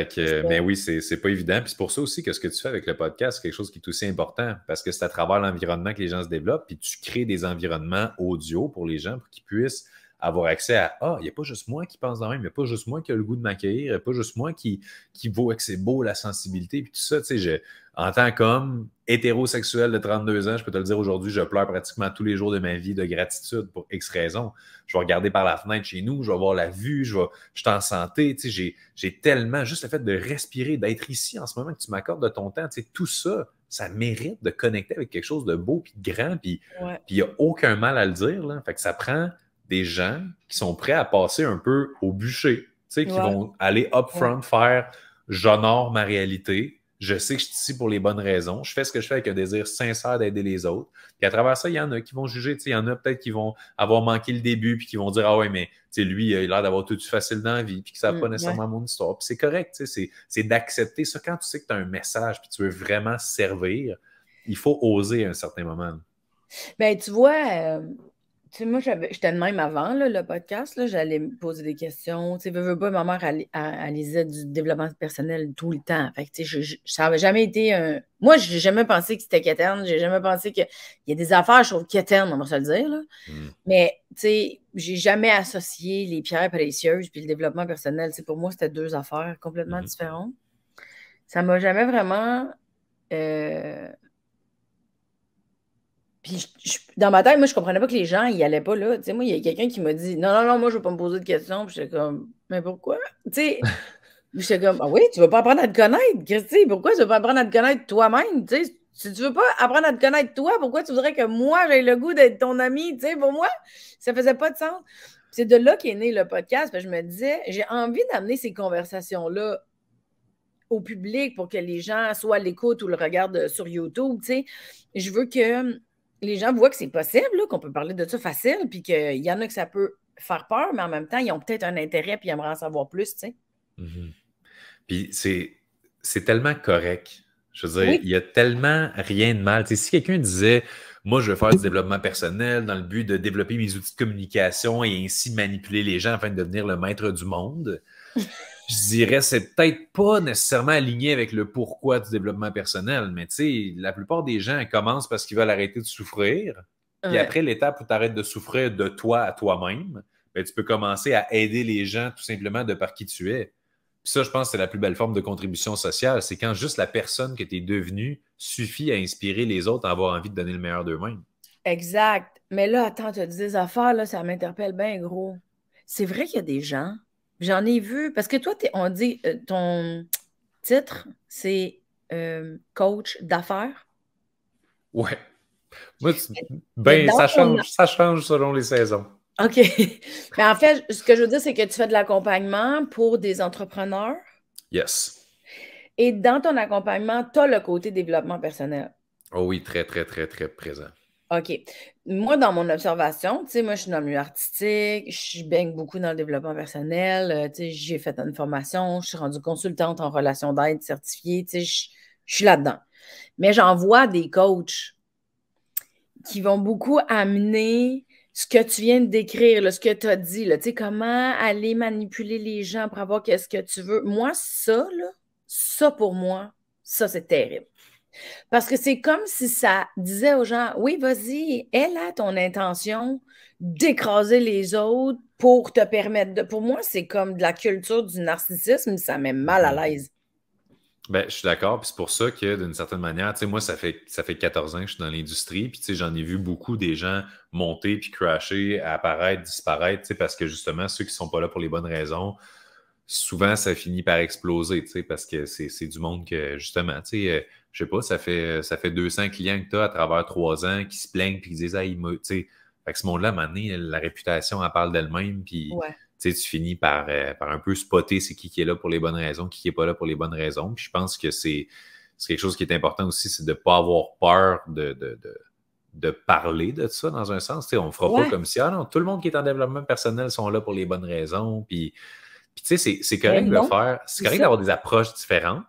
Mais oui, c'est pas évident. Puis c'est pour ça aussi que ce que tu fais avec le podcast, c'est quelque chose qui est aussi important parce que c'est à travers l'environnement que les gens se développent, puis tu crées des environnements audio pour les gens pour qu'ils puissent avoir accès à Ah, il n'y a pas juste moi qui pense dans même, il n'y a pas juste moi qui a le goût de m'accueillir, il n'y a pas juste moi qui, qui voit que c'est beau la sensibilité, puis tout ça. Tu sais, en tant qu'homme hétérosexuel de 32 ans, je peux te le dire aujourd'hui, je pleure pratiquement tous les jours de ma vie de gratitude pour X raison. Je vais regarder par la fenêtre chez nous, je vais voir la vue, je, vais, je suis en santé. Tu sais, j'ai tellement, juste le fait de respirer, d'être ici en ce moment, que tu m'accordes de ton temps, tu sais, tout ça, ça mérite de connecter avec quelque chose de beau puis de grand, puis il n'y a aucun mal à le dire. Là. Fait que ça prend des gens qui sont prêts à passer un peu au bûcher, qui vont aller up front » faire j'honore ma réalité, je sais que je suis ici pour les bonnes raisons. Je fais ce que je fais avec un désir sincère d'aider les autres. Puis à travers ça, il y en a qui vont juger. Il y en a peut-être qui vont avoir manqué le début puis qui vont dire Ah ouais, mais lui, il a l'air d'avoir tout de facile dans la vie puis qui ça n'a mm, pas nécessairement mon histoire. Puis c'est correct. C'est d'accepter ça. Quand tu sais que tu as un message puis tu veux vraiment servir, il faut oser à un certain moment. Ben, tu vois, euh, tu sais, moi, j'étais de même avant là, le podcast. j'allais me poser des questions. Tu sais, veux, pas, ma mère, elle, elle, lisait du développement personnel tout le temps. Fait tu sais, ça n'avait jamais été un. Moi, je n'ai jamais pensé que c'était quétaine. J'ai jamais pensé qu'il y a des affaires, je trouve on va se le dire. Mm. Mais, tu sais, j'ai jamais associé les pierres précieuses puis le développement personnel. Tu pour moi, c'était deux affaires complètement mm-hmm. différentes. Ça m'a jamais vraiment. Euh puis dans ma tête, moi, je comprenais pas que les gens y allaient pas là. Tu sais, moi, il y a quelqu'un qui m'a dit Non, non, non, moi, je veux pas me poser de questions. Puis j'étais comme Mais pourquoi? Tu sais, j'étais comme Ah oui, tu veux pas apprendre à te connaître, Christy, pourquoi tu veux pas apprendre à te connaître toi-même? Tu sais, si tu veux pas apprendre à te connaître toi, pourquoi tu voudrais que moi j'ai le goût d'être ton ami? Tu sais, pour moi, ça faisait pas de sens. C'est de là qu'est né le podcast. je me disais, j'ai envie d'amener ces conversations-là au public pour que les gens soit l'écoute ou le regardent sur YouTube. Tu sais, je veux que les gens voient que c'est possible, qu'on peut parler de ça facile, puis qu'il y en a que ça peut faire peur, mais en même temps, ils ont peut-être un intérêt, puis ils aimeraient en savoir plus, tu sais. Mm-hmm. Puis c'est, tellement correct. Je veux dire, il y a tellement rien de mal. si quelqu'un disait, moi, je veux faire du développement personnel dans le but de développer mes outils de communication et ainsi manipuler les gens afin de devenir le maître du monde. je dirais, c'est peut-être pas nécessairement aligné avec le pourquoi du développement personnel, mais tu sais, la plupart des gens commencent parce qu'ils veulent arrêter de souffrir. Et après, l'étape où tu arrêtes de souffrir de toi à toi-même, ben, tu peux commencer à aider les gens tout simplement de par qui tu es. Puis ça, je pense que c'est la plus belle forme de contribution sociale. C'est quand juste la personne que tu es devenue suffit à inspirer les autres à avoir envie de donner le meilleur d'eux-mêmes. Exact. Mais là, attends, tu as dit affaires, là, ça m'interpelle bien gros. C'est vrai qu'il y a des gens J'en ai vu, parce que toi, on dit, euh, ton titre, c'est euh, coach d'affaires. Ouais. ben, ça, change, ça change selon les saisons. OK. Mais en fait, ce que je veux dire, c'est que tu fais de l'accompagnement pour des entrepreneurs. Yes. Et dans ton accompagnement, tu as le côté développement personnel. Oh oui, très, très, très, très présent. OK. Moi, dans mon observation, tu sais, moi, je suis dans artistique, je baigne beaucoup dans le développement personnel, euh, tu sais, j'ai fait une formation, je suis rendue consultante en relation d'aide certifiée, tu sais, je, suis là-dedans. Mais j'en vois des coachs qui vont beaucoup amener ce que tu viens de décrire, ce que tu as dit, là, tu sais, comment aller manipuler les gens pour avoir ce que tu veux. Moi, ça, là, ça pour moi, ça, c'est terrible. Parce que c'est comme si ça disait aux gens Oui, vas-y, elle a ton intention d'écraser les autres pour te permettre de. Pour moi, c'est comme de la culture du narcissisme, ça met mal à l'aise. Ben, je suis d'accord, puis c'est pour ça que d'une certaine manière, tu sais, moi, ça fait, 14 ans que je suis dans l'industrie, puis tu sais, j'en ai vu beaucoup des gens monter puis crasher, apparaître, disparaître, tu sais, parce que justement, ceux qui ne sont pas là pour les bonnes raisons, souvent, ça finit par exploser, tu sais, parce que c'est du monde que, justement, tu sais, euh, je sais pas, ça fait, ça fait 200 clients que tu as à travers trois ans qui se plaignent puis qui disent, ah, il me. fait que ce monde-là, à un moment donné, la réputation, elle parle d'elle-même. Puis tu finis par, euh, par un peu spotter c'est qui qui est là pour les bonnes raisons, qui n'est pas là pour les bonnes raisons. Puis je pense que c'est quelque chose qui est important aussi, c'est de ne pas avoir peur de, parler de ça dans un sens. sais on ne fera pas comme si, ah non, tout le monde qui est en développement personnel sont là pour les bonnes raisons. Puis, puis tu sais, c'est correct de le faire. C'est correct d'avoir des approches différentes.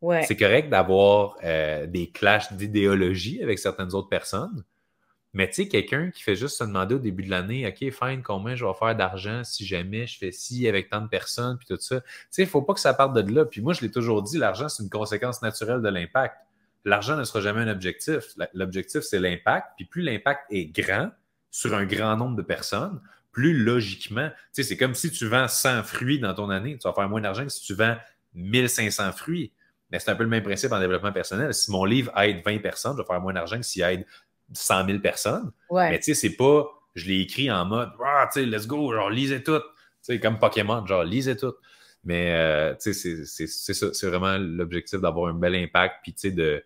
C'est correct d'avoir euh, des clashs d'idéologie avec certaines autres personnes, mais tu sais, quelqu'un qui fait juste se demander au début de l'année, OK, fine, combien je vais faire d'argent si jamais je fais ci avec tant de personnes, puis tout ça. Tu sais, il ne faut pas que ça parte de là. Puis moi, je l'ai toujours dit, l'argent, c'est une conséquence naturelle de l'impact. L'argent ne sera jamais un objectif. L'objectif, c'est l'impact. Puis plus l'impact est grand sur un grand nombre de personnes, plus logiquement, tu sais, c'est comme si tu vends 100 fruits dans ton année, tu vas faire moins d'argent que si tu vends 1500 fruits. Mais c'est un peu le même principe en développement personnel. Si mon livre aide 20 personnes, je vais faire moins d'argent que s'il aide 100 000 personnes. Mais tu sais, c'est pas, je l'ai écrit en mode, ah, tu sais, let's go, genre, lisez tout. Tu sais, comme Pokémon, genre, lisez tout. Mais euh, tu sais, c'est ça, c'est vraiment l'objectif d'avoir un bel impact, puis tu sais,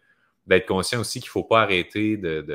d'être conscient aussi qu'il faut pas arrêter de. tu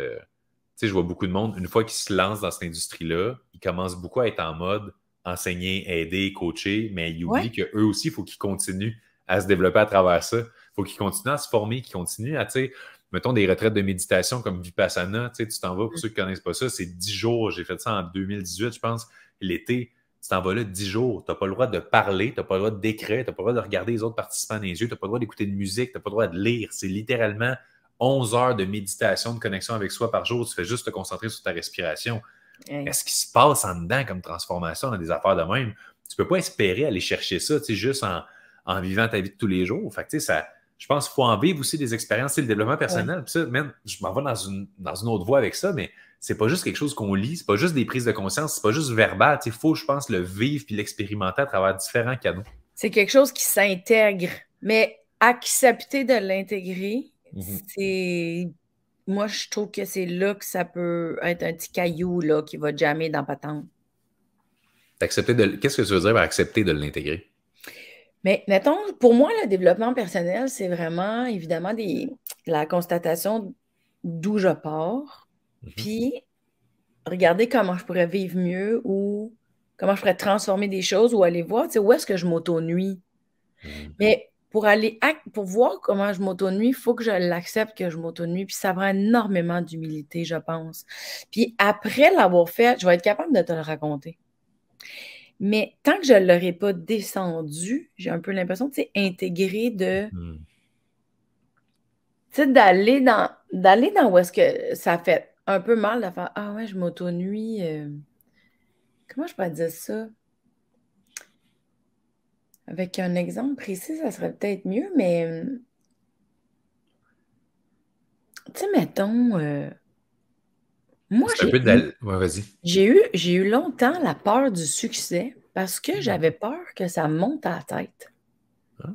sais, je vois beaucoup de monde, une fois qu'ils se lancent dans cette industrie-là, ils commencent beaucoup à être en mode enseigner, aider, coacher, mais ils oublient qu'eux aussi, il faut qu'ils continuent à se développer à travers ça. Faut qu'ils continuent à se former, qu'ils continuent à, tu sais, mettons des retraites de méditation comme Vipassana, tu sais, tu t'en vas, pour mm. ceux qui ne connaissent pas ça, c'est 10 jours. J'ai fait ça en 2018, je pense, l'été. Tu t'en vas là 10 jours. Tu n'as pas le droit de parler, tu n'as pas le droit d'écrire, tu n'as pas le droit de regarder les autres participants dans les yeux, tu n'as pas le droit d'écouter de musique, tu n'as pas le droit de lire. C'est littéralement 11 heures de méditation, de connexion avec soi par jour. Tu fais juste te concentrer sur ta respiration. Mais Est-ce qui se passe en dedans comme transformation dans des affaires de même? Tu peux pas espérer aller chercher ça, tu sais, juste en en vivant ta vie de tous les jours. Fait ça, je pense qu'il faut en vivre aussi des expériences, c'est le développement personnel. je m'en vais dans une, dans une autre voie avec ça, mais c'est pas juste quelque chose qu'on lit, c'est pas juste des prises de conscience, c'est pas juste verbal. Il faut, je pense, le vivre et l'expérimenter à travers différents canaux. C'est quelque chose qui s'intègre, mais accepter de l'intégrer, mhm. c'est. Moi, je trouve que c'est là que ça peut être un petit caillou là, qui va jamais dans ta tente. de... Qu'est-ce que tu veux dire accepter de l'intégrer? Mais mettons, pour moi, le développement personnel, c'est vraiment évidemment des, la constatation d'où je pars, mhm. puis regarder comment je pourrais vivre mieux ou comment je pourrais transformer des choses ou aller voir où est-ce que je m'auto-nuis. Mhm. Mais pour aller pour voir comment je m'auto-nuis, il faut que je l'accepte que je m'auto-nuis. Puis ça prend énormément d'humilité, je pense. Puis après l'avoir fait, je vais être capable de te le raconter. Mais tant que je ne l'aurais pas descendu, j'ai un peu l'impression, tu intégré de. Mm-hmm. Tu sais, d'aller dans, d'aller dans où est-ce que ça fait un peu mal de faire Ah ouais, je m'auto-nuis. Euh, comment je pourrais dire ça? Avec un exemple précis, ça serait peut-être mieux, mais. Tu sais, mettons. Euh, moi, j'ai eu, eu, longtemps la peur du succès parce que mm-hmm. j'avais peur que ça me monte à la tête.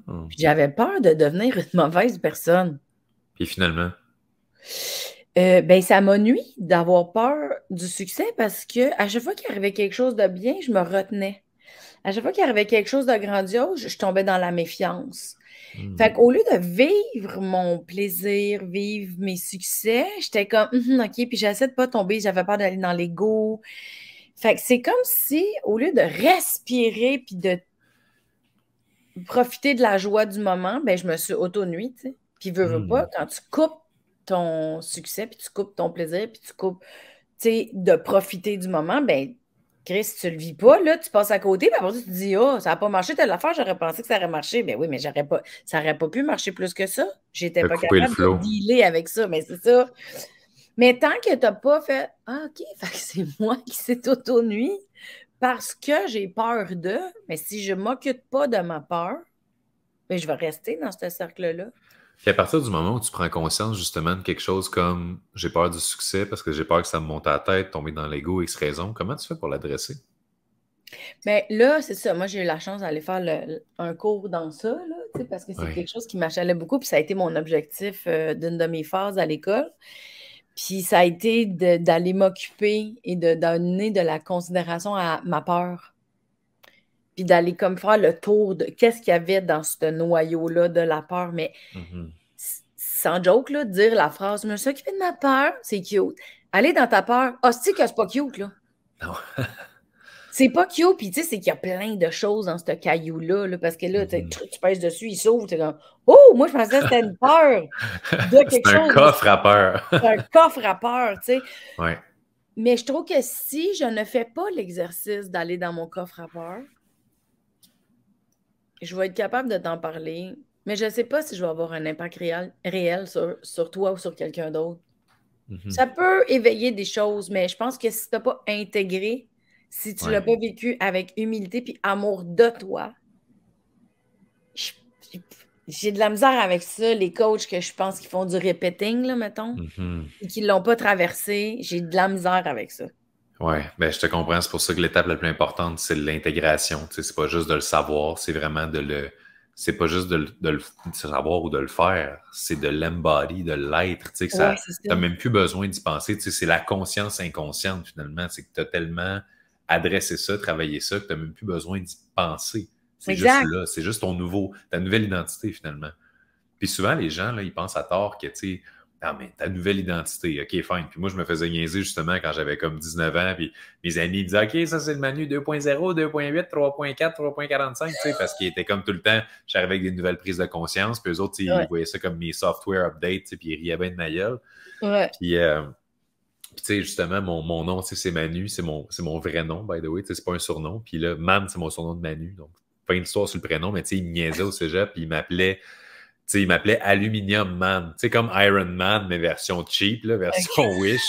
Oh. J'avais peur de devenir une mauvaise personne. Puis finalement? Euh, ben, ça m'ennuie d'avoir peur du succès parce que à chaque fois qu'il arrivait quelque chose de bien, je me retenais. À chaque fois qu'il arrivait quelque chose de grandiose, je tombais dans la méfiance. Mm. Fait qu'au lieu de vivre mon plaisir, vivre mes succès, j'étais comme, mm-hmm, OK, puis j'essaie de pas tomber, j'avais peur d'aller dans l'ego. Fait que c'est comme si, au lieu de respirer puis de profiter de la joie du moment, ben je me suis auto-nuit, tu sais. Puis veux, veux mm. pas, quand tu coupes ton succès, puis tu coupes ton plaisir, puis tu coupes, tu sais, de profiter du moment, ben Chris, tu le vis pas, là, tu passes à côté, puis après tu te dis, oh, ça n'a pas marché telle affaire, j'aurais pensé que ça aurait marché. Mais ben oui, mais j'aurais pas, ça n'aurait pas pu marcher plus que ça. J'étais pas capable de dealer avec ça, mais c'est ça. Mais tant que tu n'as pas fait, ah, OK, c'est moi qui s'est auto-nuit parce que j'ai peur d'eux, mais si je m'occupe pas de ma peur, mais ben, je vais rester dans ce cercle-là à partir du moment où tu prends conscience justement de quelque chose comme j'ai peur du succès parce que j'ai peur que ça me monte à la tête, tomber dans l'ego, et se raison, comment tu fais pour l'adresser? mais là, c'est ça. Moi, j'ai eu la chance d'aller faire un cours dans ça, là, parce que c'est quelque chose qui m'achalait beaucoup. Puis ça a été mon objectif euh, d'une de mes phases à l'école. Puis ça a été d'aller m'occuper et de donner de la considération à ma peur puis d'aller comme faire le tour de qu'est-ce qu'il y avait dans ce noyau-là de la peur. Mais mm-hmm. sans joke, là, dire la phrase, mais me suis fait de ma peur, c'est cute. Aller dans ta peur, ah, si que c'est pas cute, là. Non. Ah c'est pas cute, puis tu sais, c'est qu'il y a plein de choses dans ce caillou-là, parce que là, mm-hmm. tu pèses dessus, il s'ouvre, t'es comme, oh, moi, je pensais que c'était une peur C'est un coffre à peur. c'est un coffre à peur, tu sais. Ouais. Mais je trouve que si je ne fais pas l'exercice d'aller dans mon coffre à peur, je vais être capable de t'en parler, mais je ne sais pas si je vais avoir un impact réel, sur, toi ou sur quelqu'un d'autre. Mhm. Ça peut éveiller des choses, mais je pense que si tu n'as pas intégré, si tu ne l'as pas vécu avec humilité puis amour de toi, j'ai de la misère avec ça, les coachs que je pense qui font du répéting, là, mettons, mhm. et qui ne l'ont pas traversé, j'ai de la misère avec ça. Oui, ben, je te comprends. C'est pour ça que l'étape la plus importante, c'est l'intégration. Tu sais, c'est pas juste de le savoir, c'est vraiment de le. C'est pas juste de, le, savoir ou de le faire, c'est de l'embody, de l'être. Tu sais, n'as même plus besoin d'y penser. Tu c'est la conscience inconsciente, finalement. C'est que tu as tellement adressé ça, travaillé ça, que tu n'as même plus besoin d'y penser. C'est juste là. C'est juste ton nouveau, ta nouvelle identité, finalement. Puis souvent, les gens, là, ils pensent à tort que, tu ah, mais ta nouvelle identité, OK, fine. Puis moi, je me faisais niaiser justement quand j'avais comme 19 ans, puis mes amis disaient, OK, ça, c'est le Manu 2.0, 2.8, 3.4, 3.45, tu sais, parce qu'il était comme tout le temps, j'arrivais avec des nouvelles prises de conscience, puis eux autres, ils voyaient ça comme mes software updates, puis ils riaient bien de ma gueule. Euh, puis, tu sais, justement, mon, mon nom, c'est Manu, c'est mon, mon vrai nom, by the way, c'est pas un surnom. Puis là, Man, c'est mon surnom de Manu, donc fin d'histoire sur le prénom, mais tu sais, il me niaisait au cégep, puis il m'appelait il m'appelait Aluminium Man. Tu comme Iron Man, mais version cheap, version Wish.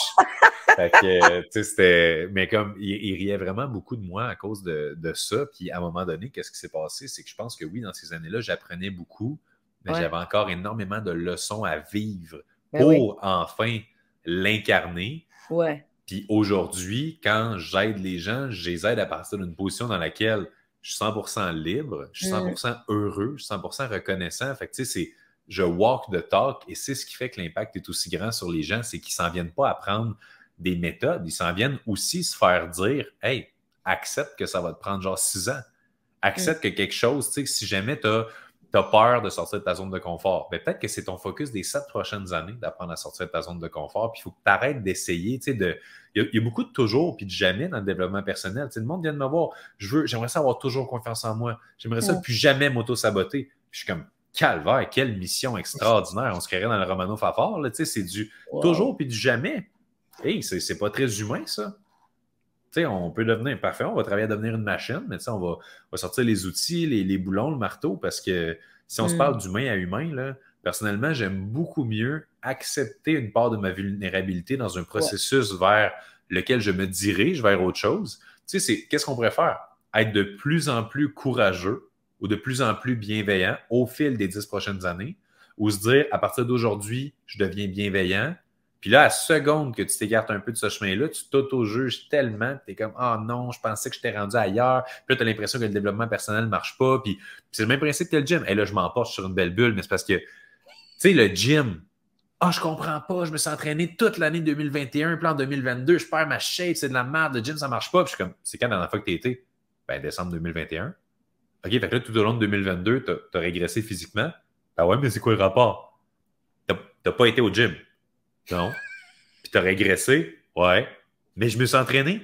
fait que, euh, c'était... Mais comme, il, riait vraiment beaucoup de moi à cause de, de ça. Puis à un moment donné, qu'est-ce qui s'est passé? C'est que je pense que oui, dans ces années-là, j'apprenais beaucoup, mais j'avais encore énormément de leçons à vivre ben pour enfin l'incarner. Ouais. Puis aujourd'hui, quand j'aide les gens, je les aide à partir d'une position dans laquelle je suis 100% libre, je suis 100% mm. heureux, je suis 100% reconnaissant. Fait tu sais, c'est je walk the talk et c'est ce qui fait que l'impact est aussi grand sur les gens, c'est qu'ils s'en viennent pas apprendre des méthodes, ils s'en viennent aussi se faire dire, hey, accepte que ça va te prendre genre six ans. Accepte mm. que quelque chose, tu sais, si jamais tu t'as peur de sortir de ta zone de confort. Mais peut-être que c'est ton focus des sept prochaines années d'apprendre à sortir de ta zone de confort. Puis il faut que tu d'essayer. De... Il, y, a beaucoup de toujours puis de jamais dans le développement personnel. le monde vient de me voir. Je veux, j'aimerais ça avoir toujours confiance en moi. J'aimerais ça plus jamais m'auto-saboter. Je suis comme calvaire, quelle mission extraordinaire. On se créerait dans le Romano Fafard. C'est du toujours puis du jamais. Hey, c'est pas très humain, ça on peut devenir parfait, on va travailler à devenir une machine, mais on va, on va, sortir les outils, les, les, boulons, le marteau, parce que si on se mm. parle d'humain à humain, là, personnellement, j'aime beaucoup mieux accepter une part de ma vulnérabilité dans un processus vers lequel je me dirige vers autre chose. Tu sais, c'est qu'est-ce qu'on pourrait faire? Être de plus en plus courageux ou de plus en plus bienveillant au fil des dix prochaines années, ou se dire à partir d'aujourd'hui, je deviens bienveillant, puis là, à seconde que tu t'écartes un peu de ce chemin-là, tu t'auto-juges tellement, tu es comme Ah non, je pensais que je t'étais rendu ailleurs. Puis là, tu as l'impression que le développement personnel ne marche pas. Puis, c'est le même principe que le gym. Et là, je m'emporte sur une belle bulle, mais c'est parce que, tu sais, le gym, ah, je comprends pas, je me suis entraîné toute l'année 2021, puis en 2022, je perds ma shape, c'est de la merde, le gym, ça marche pas. Puis je suis comme C'est quand la dernière fois que tu été Ben, décembre 2021. OK, fait là, tout au long de 2022, tu régressé physiquement. Ben ouais, mais c'est quoi le rapport? T'as pas été au gym non. Puis t'as régressé? Ouais. Mais je me suis entraîné.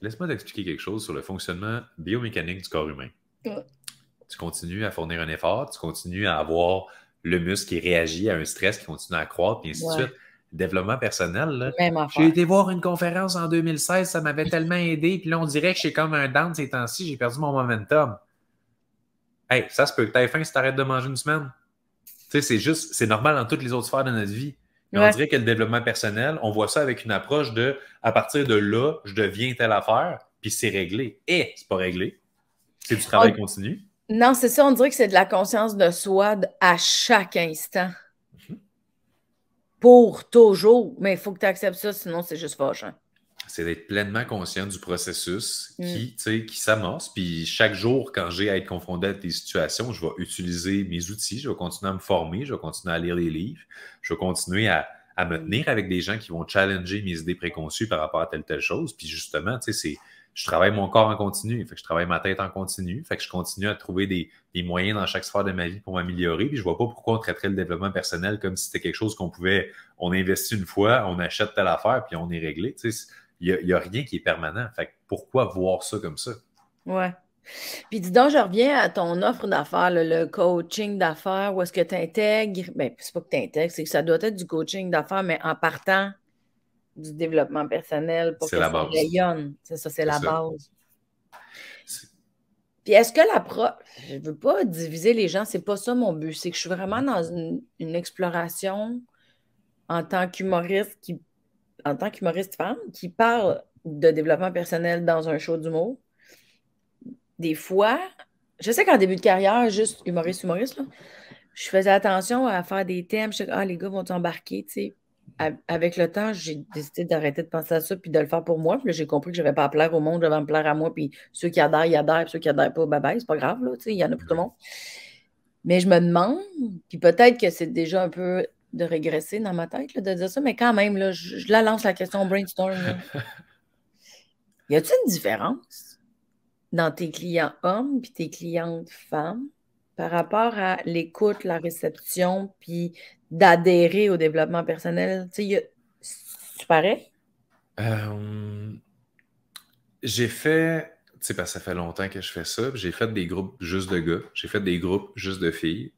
Laisse-moi t'expliquer quelque chose sur le fonctionnement biomécanique du corps humain. Tu continues à fournir un effort, tu continues à avoir le muscle qui réagit à un stress qui continue à croître, puis ainsi de suite. Développement personnel, j'ai été voir une conférence en 2016, ça m'avait tellement aidé, puis là, on dirait que j'ai comme un down ces temps-ci, j'ai perdu mon momentum. Hey, ça se peut que t'aies faim si t'arrêtes de manger une semaine. Tu sais, c'est juste, c'est normal dans toutes les autres sphères de notre vie on dirait que le développement personnel, on voit ça avec une approche de à partir de là, je deviens telle affaire, puis c'est réglé. Et c'est pas réglé. C'est du travail continu. Non, c'est ça, on dirait que c'est de la conscience de soi à chaque instant. Mhm. Pour toujours. Mais il faut que tu acceptes ça, sinon c'est juste fâchant c'est d'être pleinement conscient du processus qui, mm. qui s'amorce. Puis chaque jour, quand j'ai à être confronté à des situations, je vais utiliser mes outils, je vais continuer à me former, je vais continuer à lire les livres, je vais continuer à, à me mm. tenir avec des gens qui vont challenger mes idées préconçues par rapport à telle ou telle chose. Puis justement, tu sais, c'est je travaille mon corps en continu, fait que je travaille ma tête en continu, fait que je continue à trouver des, moyens dans chaque sphère de ma vie pour m'améliorer. Puis je vois pas pourquoi on traiterait le développement personnel comme si c'était quelque chose qu'on pouvait, on investit une fois, on achète telle affaire, puis on est réglé. Tu il n'y a, rien qui est permanent. Fait pourquoi voir ça comme ça? Ouais. Puis dis donc, je reviens à ton offre d'affaires, le coaching d'affaires, où est-ce que tu intègres? Bien, c'est pas que tu intègres, c'est que ça doit être du coaching d'affaires, mais en partant du développement personnel pour que la ça C'est ça, c'est la base. Puis est-ce que la pro. je ne veux pas diviser les gens, c'est pas ça mon but, c'est que je suis vraiment dans une exploration en tant qu'humoriste qui en tant qu'humoriste femme qui parle de développement personnel dans un show d'humour, des fois, je sais qu'en début de carrière, juste humoriste, humoriste, je faisais attention à faire des thèmes. Je sais, ah, les gars vont t'embarquer, tu Avec le temps, j'ai décidé d'arrêter de penser à ça puis de le faire pour moi. Puis j'ai compris que je n'avais pas à plaire au monde, je vais me plaire à moi. Puis ceux qui adhèrent, ils adhèrent. Puis ceux qui adhèrent pas, c'est pas grave, là, il y en a pour tout le monde. Mais je me demande, puis peut-être que c'est déjà un peu de régresser dans ma tête, de dire ça, mais quand même, je, la lance la question brainstorm. y a-t-il une différence dans tes clients hommes et tes clientes femmes par rapport à l'écoute, la réception, puis d'adhérer au développement personnel? Tu parais? Euh, j'ai fait, tu sais, parce que ça fait longtemps que je fais ça, j'ai fait des groupes juste de gars, j'ai fait des groupes juste de filles.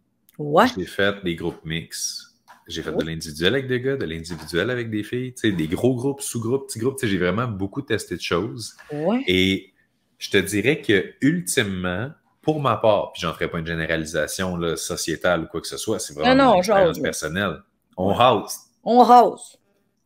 J'ai fait des groupes mix j'ai fait ah de l'individuel avec des gars, de l'individuel avec des filles, des gros groupes, sous-groupes, petits groupes. J'ai vraiment beaucoup testé de choses. Et je te dirais que ultimement, pour ma part, puis j'en ferai pas une généralisation sociétale ou quoi que ce soit, c'est vraiment personnelle. On house. On house.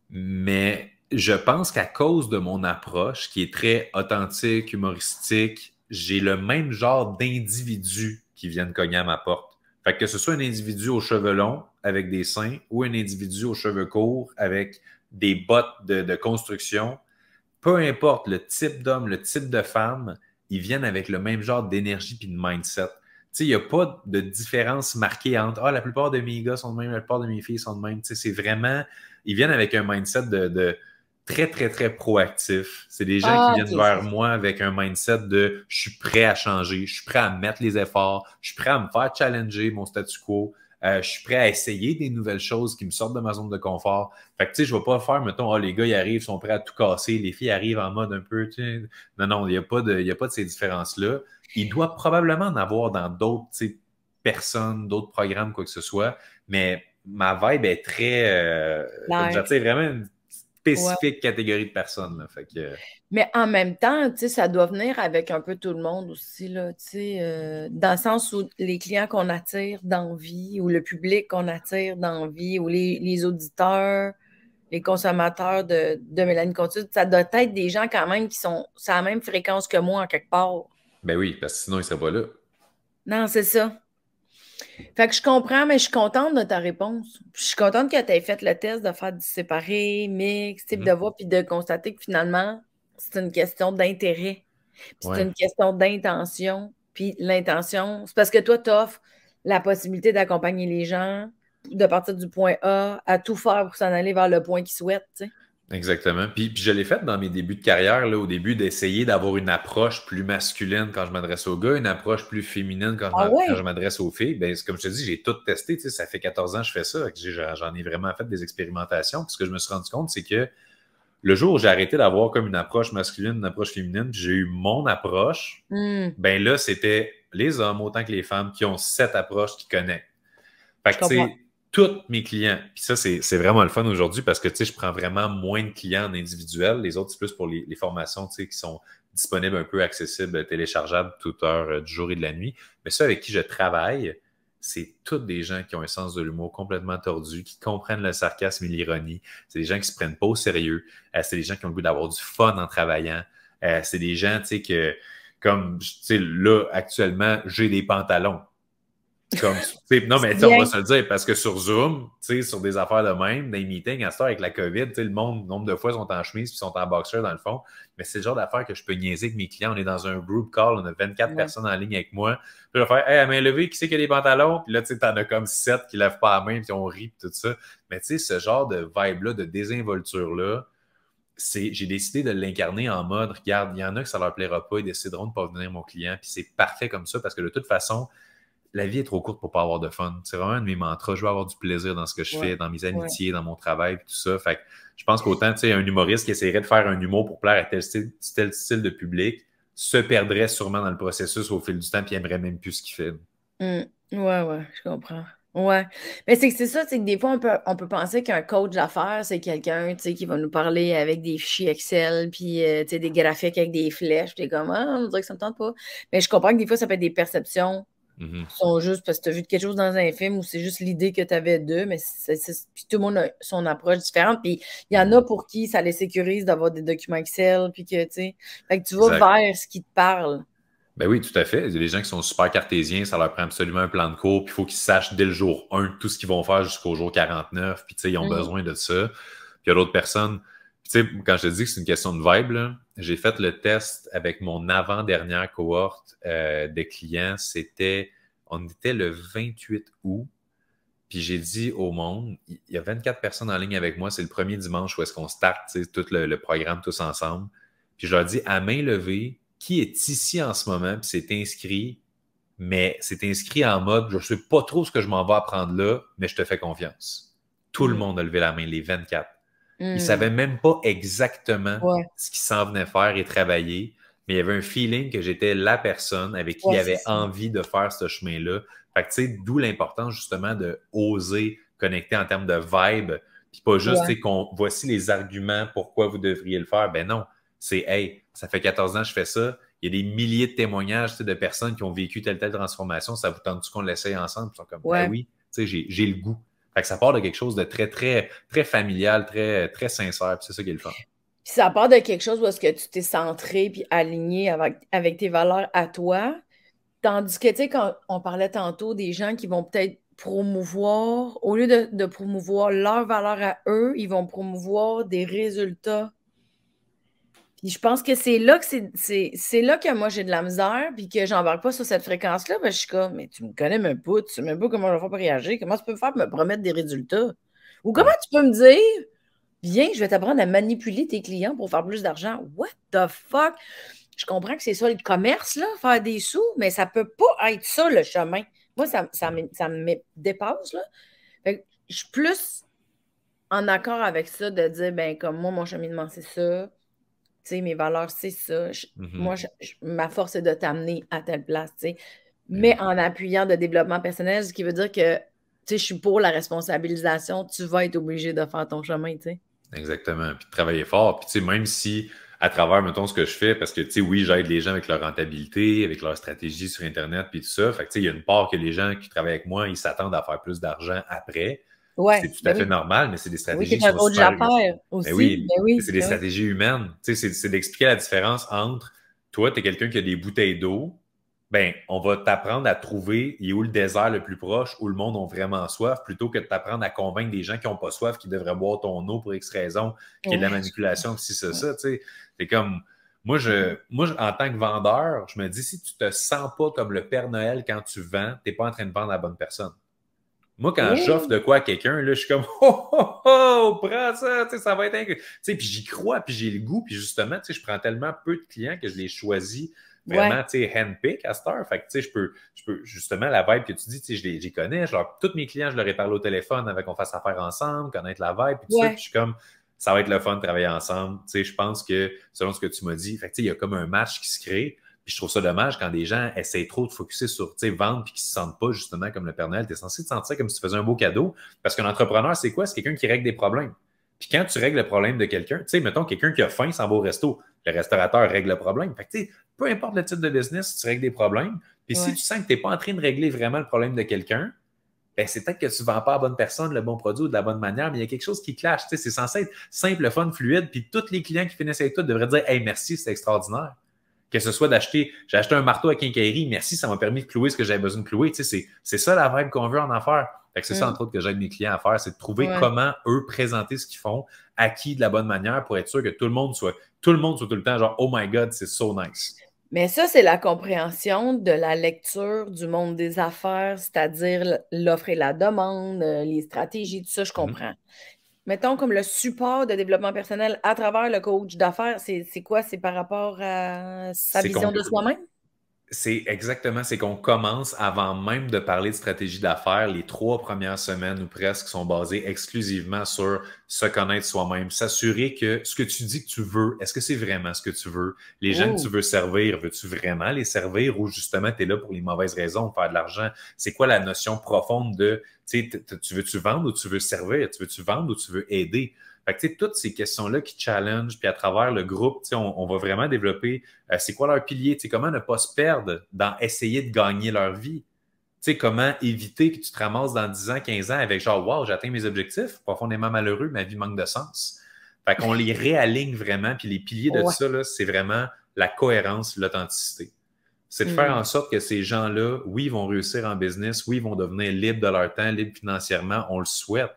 Mais je pense qu'à cause de mon approche qui est très authentique, humoristique, j'ai le même genre d'individus qui viennent cogner à ma porte. Fait que, ce soit un individu aux cheveux longs avec des seins ou un individu aux cheveux courts avec des bottes de, construction, peu importe le type d'homme, le type de femme, ils viennent avec le même genre d'énergie puis de mindset. Il n'y a pas de différence marquée entre Ah, la plupart de mes gars sont de même, la plupart de mes filles sont de même. C'est vraiment, ils viennent avec un mindset de très, très, très proactif C'est des gens ah, qui viennent vers moi avec un mindset de je suis prêt à changer, je suis prêt à mettre les efforts, je suis prêt à me faire challenger mon statu quo. Euh, je suis prêt à essayer des nouvelles choses qui me sortent de ma zone de confort. Fait que, tu sais, je ne vais pas faire, mettons, oh, les gars, ils arrivent, sont prêts à tout casser, les filles arrivent en mode un peu, tu sais. Non, non, il n'y a, pas de, y a pas de ces différences-là. Il doit probablement en avoir dans d'autres, personnes, d'autres programmes, quoi que ce soit, mais ma vibe est très. Euh, sais, vraiment spécifique catégorie de personnes. fait Mais en même temps, ça doit venir avec un peu tout le monde aussi, là, euh, dans le sens où les clients qu'on attire d'envie ou le public qu'on attire d'envie ou les, auditeurs, les consommateurs de, de Mélanie Contude, ça doit être des gens quand même qui sont à la même fréquence que moi en quelque part. Ben oui, parce que sinon, ils ne seraient pas là. Non, c'est ça. Fait que je comprends, mais je suis contente de ta réponse. Je suis contente que tu aies fait le test de faire du séparé, mix, type mm-hmm. de voix, puis de constater que finalement, c'est une question d'intérêt. c'est une question d'intention. Puis l'intention, c'est parce que toi, tu offres la possibilité d'accompagner les gens de partir du point A à tout faire pour s'en aller vers le point qu'ils souhaitent. Exactement. Puis, je l'ai fait dans mes débuts de carrière, là, au début, d'essayer d'avoir une approche plus masculine quand je m'adresse aux gars, une approche plus féminine quand je ah m'adresse aux filles. Ben, comme je te dis, j'ai tout testé. Tu sais, ça fait 14 ans que je fais ça. J'en ai vraiment fait des expérimentations. Puis ce que je me suis rendu compte, c'est que le jour où j'ai arrêté d'avoir comme une approche masculine, une approche féminine, j'ai eu mon approche, hmm. ben là, c'était les hommes autant que les femmes qui ont cette approche qui connaît Fait que, tu sais, tous mes clients. Puis ça, c'est vraiment le fun aujourd'hui parce que tu sais, je prends vraiment moins de clients en individuel. Les autres, c'est plus pour les, les formations tu sais, qui sont disponibles, un peu accessibles, téléchargeables toute heure euh, du jour et de la nuit. Mais ceux avec qui je travaille, c'est toutes des gens qui ont un sens de l'humour complètement tordu, qui comprennent le sarcasme et l'ironie. C'est des gens qui se prennent pas au sérieux. Euh, c'est des gens qui ont le goût d'avoir du fun en travaillant. Euh, c'est des gens, tu sais, que comme, tu sais, là, actuellement, j'ai des pantalons non, mais on va se le dire, parce que sur Zoom, sur des affaires de même, des meetings, à ce temps avec la COVID, le monde, nombre de fois, sont en chemise puis sont en boxeur dans le fond. Mais c'est le genre d'affaires que je peux niaiser avec mes clients. On est dans un group call, on a 24 personnes en ligne avec moi. Puis je vais faire, hey, à main levée, qui c'est qui a les pantalons? Puis là, tu sais, as comme 7 qui lèvent pas la main, puis on rit, tout ça. Mais tu sais, ce genre de vibe-là, de désinvolture-là, j'ai décidé de l'incarner en mode, regarde, il y en a que ça leur plaira pas, ils décideront de pas venir mon client, puis c'est parfait comme ça, parce que de toute façon, la vie est trop courte pour pas avoir de fun. C'est vraiment un de mes mantras. Je veux avoir du plaisir dans ce que je fais, dans mes amitiés, dans mon travail, tout ça. Fait je pense qu'autant, tu sais, un humoriste qui essaierait de faire un humour pour plaire à tel style, de public se perdrait sûrement dans le processus au fil du temps et aimerait même plus ce qu'il fait. Oui, mmh. Ouais, ouais, je comprends. Ouais. Mais c'est que c'est ça, c'est que des fois, on peut, penser qu'un coach d'affaires, c'est quelqu'un qui va nous parler avec des fichiers Excel, puis euh, des graphiques avec des flèches. des comme, ah, on dirait que ça me tente pas. Mais je comprends que des fois, ça peut être des perceptions Mm-hmm. sont juste parce que tu as vu quelque chose dans un film ou c'est juste l'idée que tu avais d'eux, mais tout le monde a son approche différente. Puis il y en a pour qui ça les sécurise d'avoir des documents Excel, puis que, tu que tu vas vers ce qui te parle. Ben oui, tout à fait. Il y a des gens qui sont super cartésiens, ça leur prend absolument un plan de cours, puis il faut qu'ils sachent dès le jour 1 tout ce qu'ils vont faire jusqu'au jour 49, puis ils ont mm-hmm. besoin de ça. Puis il y a d'autres personnes, sais, quand je te dis que c'est une question de vibe, j'ai fait le test avec mon avant-dernière cohorte euh, de clients. C'était, on était le 28 août. Puis j'ai dit au monde, il y a 24 personnes en ligne avec moi. C'est le premier dimanche où est-ce qu'on start tout le, programme tous ensemble. Puis je leur dis à main levée, qui est ici en ce moment, puis c'est inscrit, mais c'est inscrit en mode, je ne sais pas trop ce que je m'en vais apprendre là, mais je te fais confiance. Tout le mm. monde a levé la main, les 24. Il hmm. savait même pas exactement ce qu'il s'en venait faire et travailler, mais il y avait un feeling que j'étais la personne avec qui il avait envie de faire ce chemin-là. Fait que, tu sais, d'où l'importance justement de oser connecter en termes de vibe, puis pas juste, ouais. qu'on voici les arguments pourquoi vous devriez le faire. Ben non, c'est, hey, ça fait 14 ans que je fais ça. Il y a des milliers de témoignages de personnes qui ont vécu telle telle transformation. Ça vous tente-tu qu'on l'essaye ensemble? Ils sont comme, ben oui, j'ai le goût ça part de quelque chose de très, très, très familial, très, très sincère. C'est ça qui est le fun. Puis ça part de quelque chose où est-ce que tu t'es centré puis aligné avec, tes valeurs à toi. Tandis que, tu sais, quand on parlait tantôt des gens qui vont peut-être promouvoir, au lieu de, de promouvoir leurs valeurs à eux, ils vont promouvoir des résultats je pense que c'est là que c'est, là que moi j'ai de la misère, puis que j'embarque pas sur cette fréquence-là, ben je suis comme, mais tu me connais même pas, tu sais même pas comment je vais faire réagir, comment tu peux me faire me promettre des résultats? Ou comment tu peux me dire, viens, je vais t'apprendre à manipuler tes clients pour faire plus d'argent? What the fuck? Je comprends que c'est ça le commerce, là, faire des sous, mais ça peut pas être ça le chemin. Moi, ça, ça, me, ça me dépasse, là. je suis plus en accord avec ça de dire, ben, comme moi, mon cheminement, c'est ça mes valeurs, c'est ça. Mm-hmm. Moi, ma force est de t'amener à telle place, ben Mais en appuyant de développement personnel, ce qui veut dire que, je suis pour la responsabilisation, tu vas être obligé de faire ton chemin, tu sais. Exactement. Puis travailler fort. Puis, même si à travers, mettons, ce que je fais, parce que, tu oui, j'aide les gens avec leur rentabilité, avec leur stratégie sur Internet, puis tout ça. tu il y a une part que les gens qui travaillent avec moi, ils s'attendent à faire plus d'argent après c'est tout ben à fait normal, mais c'est des stratégies humaines. Ben ben oui, c'est des stratégies humaines. C'est d'expliquer la différence entre toi, tu es quelqu'un qui a des bouteilles d'eau, ben, on va t'apprendre à trouver et où le désert le plus proche, où le monde a vraiment soif, plutôt que de t'apprendre à convaincre des gens qui n'ont pas soif, qui devraient boire ton eau pour X raison, qui est de la manipulation, si c'est ça. comme, moi, je, moi en tant que vendeur, je me dis, si tu te sens pas comme le Père Noël quand tu vends, tu n'es pas en train de vendre la bonne personne. Moi, quand oh! j'offre de quoi à quelqu'un, je suis comme Oh, oh, oh prends ça, ça va être incroyable. Puis j'y crois, puis j'ai le goût, puis justement, tu sais, je prends tellement peu de clients que je les choisis vraiment sais, handpick à cette heure. Fait que je peux, je peux justement la vibe que tu dis, tu sais, je les connais, genre tous mes clients, je leur ai parlé au téléphone avec « qu'on fasse affaire ensemble, connaître la vibe, puis ouais. je suis comme ça va être le fun de travailler ensemble. Tu sais, je pense que selon ce que tu m'as dit, fait tu sais, il y a comme un match qui se crée je trouve ça dommage quand des gens essaient trop de focuser sur vendre puis qu'ils se sentent pas justement comme le Père Noël. Tu es censé te sentir comme si tu faisais un beau cadeau. Parce qu'un entrepreneur, c'est quoi? C'est quelqu'un qui règle des problèmes. Puis quand tu règles le problème de quelqu'un, tu sais, mettons quelqu'un qui a faim s'en va au resto, le restaurateur règle le problème. Fait peu importe le type de business, tu règles des problèmes. Puis si tu sens que tu n'es pas en train de régler vraiment le problème de quelqu'un, ben, c'est peut-être que tu ne vends pas à la bonne personne le bon produit de la bonne manière, mais il y a quelque chose qui clash. c'est censé être simple, fun, fluide. Puis tous les clients qui finissent avec toi devraient dire Hey, merci, c'est extraordinaire. Que ce soit d'acheter, j'ai acheté un marteau à quincaillerie, merci, ça m'a permis de clouer ce que j'avais besoin de clouer. Tu sais, c'est ça la vibe qu'on veut en affaires. Fait c'est ça, mm. entre autres, que j'aide mes clients à faire, c'est de trouver comment eux présenter ce qu'ils font, à qui de la bonne manière pour être sûr que tout le monde soit, tout le monde soit tout le temps genre, oh my God, c'est so nice. Mais ça, c'est la compréhension de la lecture du monde des affaires, c'est-à-dire l'offre et la demande, euh, les stratégies, tout ça, je mm-hmm. comprends mettons, comme le support de développement personnel à travers le coach d'affaires, c'est quoi? C'est par rapport à sa vision de soi-même? c'est exactement, c'est qu'on commence avant même de parler de stratégie d'affaires. Les trois premières semaines ou presque sont basées exclusivement sur se connaître soi-même, s'assurer que ce que tu dis que tu veux, est-ce que c'est vraiment ce que tu veux? Les gens que tu veux servir, veux-tu vraiment les servir ou justement tu es là pour les mauvaises raisons, faire de l'argent? C'est quoi la notion profonde de, tu veux-tu vendre ou tu veux servir? Tu veux-tu vendre ou tu veux aider? toutes ces questions-là qui challenge, puis à travers le groupe, on, va vraiment développer euh, c'est quoi leur pilier, comment ne pas se perdre dans essayer de gagner leur vie. comment éviter que tu te ramasses dans 10 ans, 15 ans avec genre, wow, j'atteins mes objectifs, profondément malheureux, ma vie manque de sens. Fait qu'on les réaligne vraiment, puis les piliers de ça, c'est vraiment la cohérence, l'authenticité. C'est de faire mm. en sorte que ces gens-là, oui, vont réussir en business, oui, ils vont devenir libres de leur temps, libres financièrement, on le souhaite,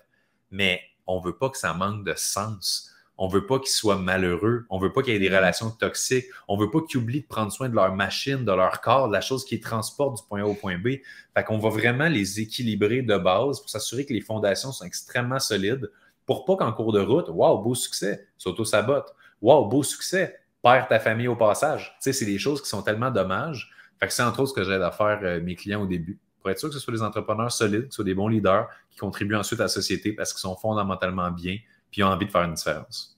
mais on veut pas que ça manque de sens. On veut pas qu'ils soient malheureux. On veut pas qu'il y ait des relations toxiques. On veut pas qu'ils oublient de prendre soin de leur machine, de leur corps, de la chose qui transporte du point A au point B. Fait qu'on va vraiment les équilibrer de base pour s'assurer que les fondations sont extrêmement solides pour pas qu'en cours de route, waouh, beau succès, s'auto-sabote. Waouh, beau succès, perds ta famille au passage. Tu sais, c'est des choses qui sont tellement dommages. Fait que c'est entre autres ce que j'aide à faire euh, mes clients au début pour être sûr que ce soit des entrepreneurs solides, que ce soit des bons leaders qui contribuent ensuite à la société parce qu'ils sont fondamentalement bien puis ont envie de faire une différence.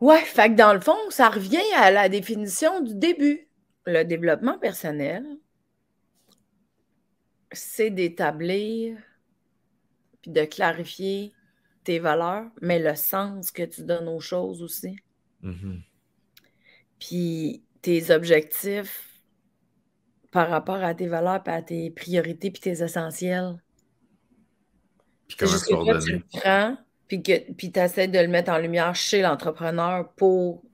Ouais, fait que dans le fond, ça revient à la définition du début. Le développement personnel, c'est d'établir puis de clarifier tes valeurs, mais le sens que tu donnes aux choses aussi. Mm-hmm. Puis tes objectifs par rapport à tes valeurs, à tes priorités, puis tes essentiels. Puis comment tu le prends, puis tu essaies de le mettre en lumière chez l'entrepreneur pour.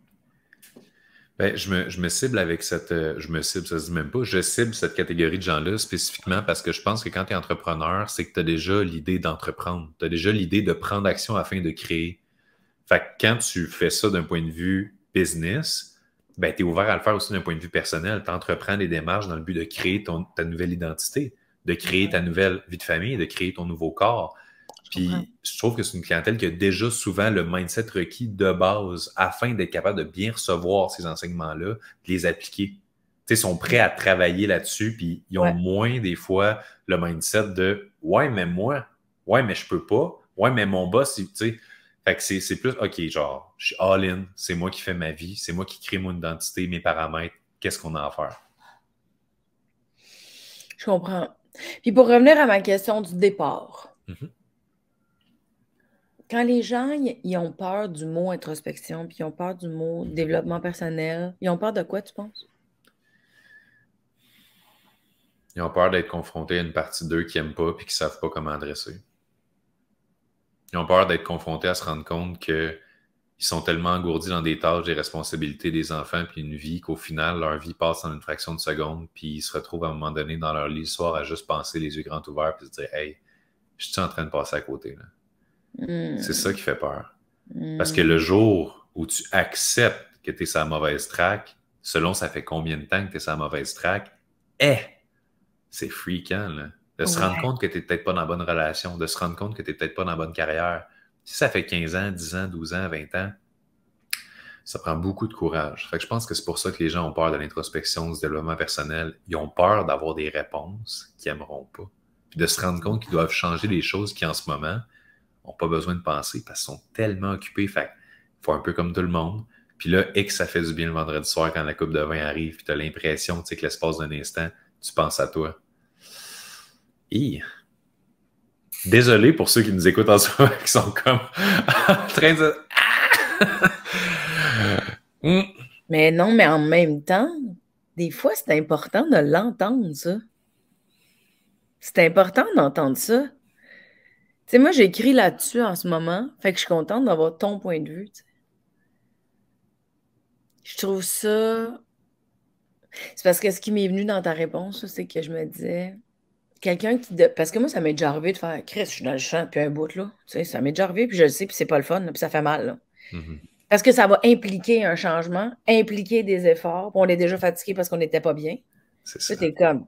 Bien, je, me, je, me, cible avec cette. Euh, je me cible, ça se dit même pas. Je cible cette catégorie de gens-là spécifiquement parce que je pense que quand tu es entrepreneur, c'est que tu as déjà l'idée d'entreprendre. Tu as déjà l'idée de prendre action afin de créer. Fait que quand tu fais ça d'un point de vue business, ben, tu es ouvert à le faire aussi d'un point de vue personnel. Tu entreprends des démarches dans le but de créer ta nouvelle identité, de créer ta nouvelle vie de famille, de créer ton nouveau corps. Puis je trouve que c'est une clientèle qui a déjà souvent le mindset requis de base afin d'être capable de bien recevoir ces enseignements-là, de les appliquer. Ils sont prêts à travailler là-dessus, puis ils ont moins des fois le mindset de Ouais, mais moi, ouais, mais je peux pas, ouais, mais mon boss, tu sais. Fait que c'est plus, OK, genre, je suis all-in, c'est moi qui fais ma vie, c'est moi qui crée mon identité, mes paramètres, qu'est-ce qu'on a à faire? Je comprends. Puis pour revenir à ma question du départ, mm-hmm. quand les gens, ils ont peur du mot introspection, puis ils ont peur du mot mm-hmm. développement personnel, ils ont peur de quoi, tu penses? Ils ont peur d'être confrontés à une partie d'eux qui n'aiment pas puis qui ne savent pas comment adresser. Ils ont peur d'être confrontés à se rendre compte qu'ils sont tellement engourdis dans des tâches, des responsabilités des enfants, puis une vie qu'au final, leur vie passe en une fraction de seconde, puis ils se retrouvent à un moment donné dans leur lit le soir à juste penser les yeux grands ouverts, puis se dire Hey, je suis en train de passer à côté. là. Hmm. C'est ça qui fait peur. Parce que hmm. le jour où tu acceptes que tu es sa mauvaise traque, selon ça fait combien de temps que tu es sa mauvaise traque, eh, c'est freakant là de se rendre compte que tu n'es peut-être pas dans la bonne relation, de se rendre compte que tu n'es peut-être pas dans la bonne carrière. Si ça fait 15 ans, 10 ans, 12 ans, 20 ans, ça prend beaucoup de courage. je pense que c'est pour ça que les gens ont peur de l'introspection, du développement personnel. Ils ont peur d'avoir des réponses qu'ils n'aimeront pas. Puis de se rendre compte qu'ils doivent changer les choses qui, en ce moment, n'ont pas besoin de penser parce qu'ils sont tellement occupés. Fait faut un peu comme tout le monde. Puis là, et que ça fait du bien le vendredi soir quand la coupe de vin arrive, puis tu as l'impression que l'espace d'un instant, tu penses à toi, Désolé pour ceux qui nous écoutent en ce moment qui sont comme en train de. Ah! Hmm. Mais non, mais en même temps, des fois, c'est important de l'entendre, ça. C'est important d'entendre ça. Tu sais, moi, j'écris là-dessus en ce moment, fait que je suis contente d'avoir ton point de vue. Je trouve ça. C'est parce que ce qui m'est venu dans ta réponse, c'est que je me disais, quelqu'un qui. Parce que moi, ça m'est déjà arrivé de faire Chris, je suis dans le champ, puis un bout, là. ça m'est déjà arrivé, puis je le sais, puis c'est pas le fun, puis ça fait mal, mm-hmm. Parce que ça va impliquer un changement, impliquer des efforts, on est déjà fatigué parce qu'on n'était pas bien. C'est ça. t'es comme,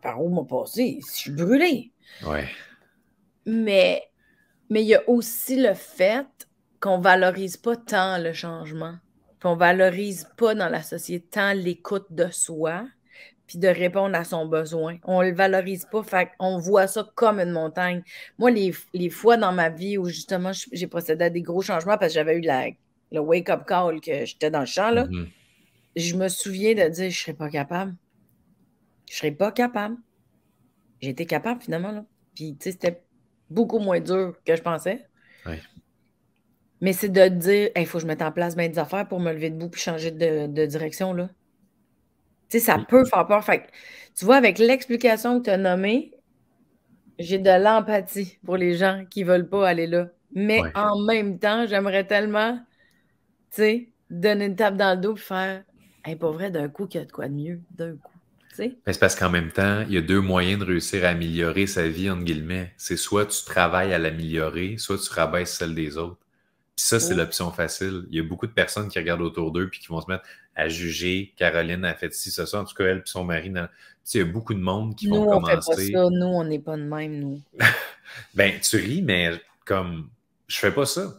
par où m'a passé? Je suis brûlé. Ouais. Mais mais il y a aussi le fait qu'on valorise pas tant le changement, qu'on valorise pas dans la société tant l'écoute de soi puis de répondre à son besoin. On le valorise pas, fait on voit ça comme une montagne. Moi, les, les fois dans ma vie où justement j'ai procédé à des gros changements parce que j'avais eu le wake-up call que j'étais dans le champ, là, mm-hmm. je me souviens de dire je serais pas capable. Je serais pas capable. J'étais capable finalement. Là. Puis, tu sais, c'était beaucoup moins dur que je pensais. Mais c'est de dire, il faut que je mette en place bien des affaires pour me lever debout puis changer de, de direction. Là. Tu sais, ça peut faire peur. Fait tu vois, avec l'explication que tu as nommée, j'ai de l'empathie pour les gens qui ne veulent pas aller là. Mais en même temps, j'aimerais tellement, tu sais, donner une tape dans le dos et faire, hey, pas vrai, d'un coup, qu'il y a de quoi de mieux, d'un coup. C'est parce qu'en même temps, il y a deux moyens de réussir à améliorer sa vie, en guillemets. C'est soit tu travailles à l'améliorer, soit tu rabaisses celle des autres. Puis ça, c'est l'option facile. Il y a beaucoup de personnes qui regardent autour d'eux puis qui vont se mettre à juger Caroline a fait ci, ça, ça. En tout cas, elle et son mari, il y a beaucoup de monde qui nous, vont on Fait pas ça. Nous, on n'est pas de même, nous. ben, tu ris, mais comme je fais pas ça.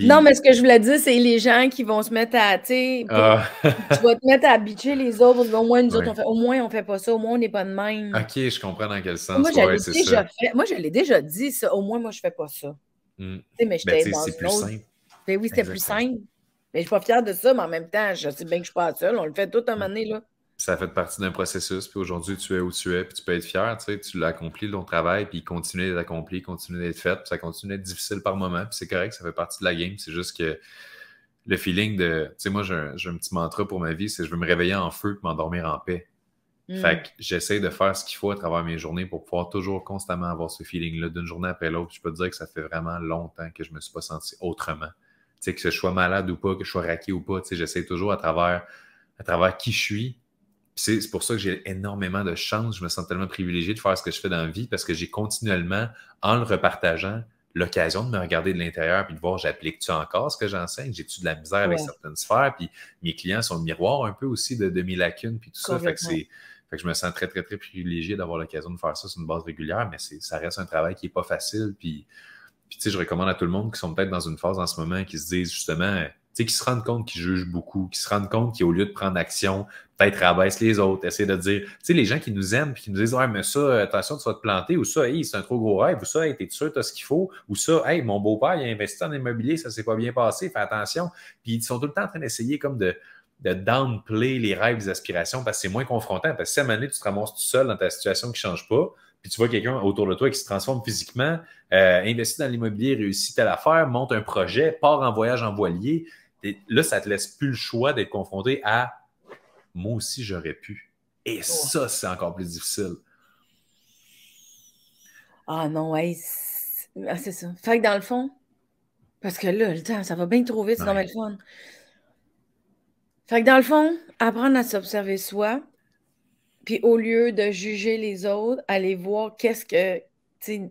Non, mais ce que je voulais dire, c'est les gens qui vont se mettre à, tu sais ah. tu vas te mettre à bitcher les autres. Au moins, nous autres, on fait, au moins, on fait pas ça. Au moins, on n'est pas de même. OK, je comprends dans quel sens. Moi, je Moi, je l'ai déjà dit, ça. Au moins, moi, je fais pas ça. Hmm. sais Mais je ben, dans C'est plus simple. Ben oui, c'était plus simple. Mais je suis pas fier de ça, mais en même temps, je sais bien que je suis pas seul On le fait tout un moment donné, là. Ça fait partie d'un processus, puis aujourd'hui, tu es où tu es, puis tu peux être fier, tu sais, tu l'as accompli, ton travail, puis il continue d'être accompli, il continue d'être fait, puis ça continue d'être difficile par moment, puis c'est correct, ça fait partie de la game, c'est juste que le feeling de, tu sais, moi, j'ai un, petit mantra pour ma vie, c'est je veux me réveiller en feu, et m'endormir en paix. Mm. Fait que j'essaie de faire ce qu'il faut à travers mes journées pour pouvoir toujours constamment avoir ce feeling-là d'une journée après l'autre. Je peux te dire que ça fait vraiment longtemps que je ne me suis pas senti autrement sais, que je sois malade ou pas, que je sois raqué ou pas, j'essaie toujours à travers, à travers qui je suis. C'est pour ça que j'ai énormément de chance. Je me sens tellement privilégié de faire ce que je fais dans la vie parce que j'ai continuellement, en le repartageant, l'occasion de me regarder de l'intérieur puis de voir j'applique-tu encore ce que j'enseigne, j'ai-tu de la misère avec certaines sphères, puis mes clients sont le miroir un peu aussi de, mes lacunes, puis tout ça. Fait fait que, je me sens très, très, très privilégié d'avoir l'occasion de faire ça sur une base régulière, mais ça reste un travail qui n'est pas facile, puis puis, tu sais, je recommande à tout le monde qui sont peut-être dans une phase en ce moment, qui se disent justement, euh, tu sais, qui se rendent compte qu'ils jugent beaucoup, qui se rendent compte qu'au lieu de prendre action, peut-être rabaisse les autres, essaie de dire, tu sais, les gens qui nous aiment puis qui nous disent, ouais, mais ça, attention, euh, tu vas te planter, ou ça, hey, c'est un trop gros rêve, ou ça, hey, t'es sûr, t'as ce qu'il faut, ou ça, hey, mon beau-père, il a investi en immobilier, ça s'est pas bien passé, fais attention. Puis, ils sont tout le temps en train d'essayer comme de, de downplay les rêves, les aspirations, parce que c'est moins confrontant. Parce que si à un tu te ramasses tout seul dans ta situation qui change pas, puis tu vois quelqu'un autour de toi qui se transforme physiquement, euh, investit dans l'immobilier, réussit telle affaire, monte un projet, part en voyage en voilier. là, ça ne te laisse plus le choix d'être confronté à moi aussi, j'aurais pu. Et oh. ça, c'est encore plus difficile. Ah non, ouais. Ah, c'est ça. Fait que dans le fond, parce que là, le temps, ça va bien trop vite, c'est dans le Fait que dans le fond, apprendre à s'observer soi, puis au lieu de juger les autres, aller voir qu'est-ce que.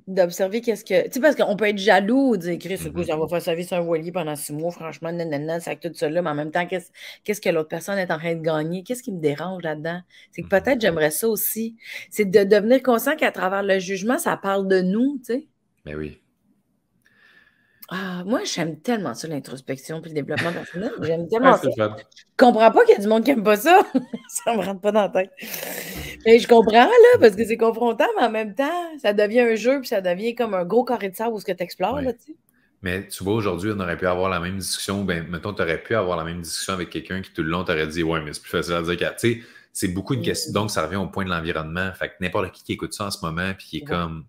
D'observer qu'est-ce que. Tu sais, parce qu'on peut être jaloux, dire, Chris, je mm-hmm. ça va faire vie sur un voilier pendant six mois, franchement, nanana, ça tout là, mais en même temps, qu'est-ce que l'autre personne est en train de gagner? Qu'est-ce qui me dérange là-dedans? C'est que peut-être mm-hmm. j'aimerais ça aussi. C'est de devenir conscient qu'à travers le jugement, ça parle de nous, tu sais. Mais ben oui. Ah, moi, j'aime tellement ça, l'introspection puis le développement personnel. J'aime ah, tellement ça. Je comprends pas qu'il y a du monde qui aime pas ça. ça me rentre pas dans la tête. Mais je comprends, là, parce que c'est confrontant, mais en même temps, ça devient un jeu, puis ça devient comme un gros carré de sable où ce que tu explores, là, tu Mais tu vois, aujourd'hui, on aurait pu avoir la même discussion. Ben, mettons, tu aurais pu avoir la même discussion avec quelqu'un qui, tout le long, t'aurait dit Ouais, mais c'est plus facile à dire qu'à. Tu sais, c'est beaucoup de questions. Mm. Donc, ça revient au point de l'environnement. Fait que n'importe qui qui écoute ça en ce moment, puis qui est comme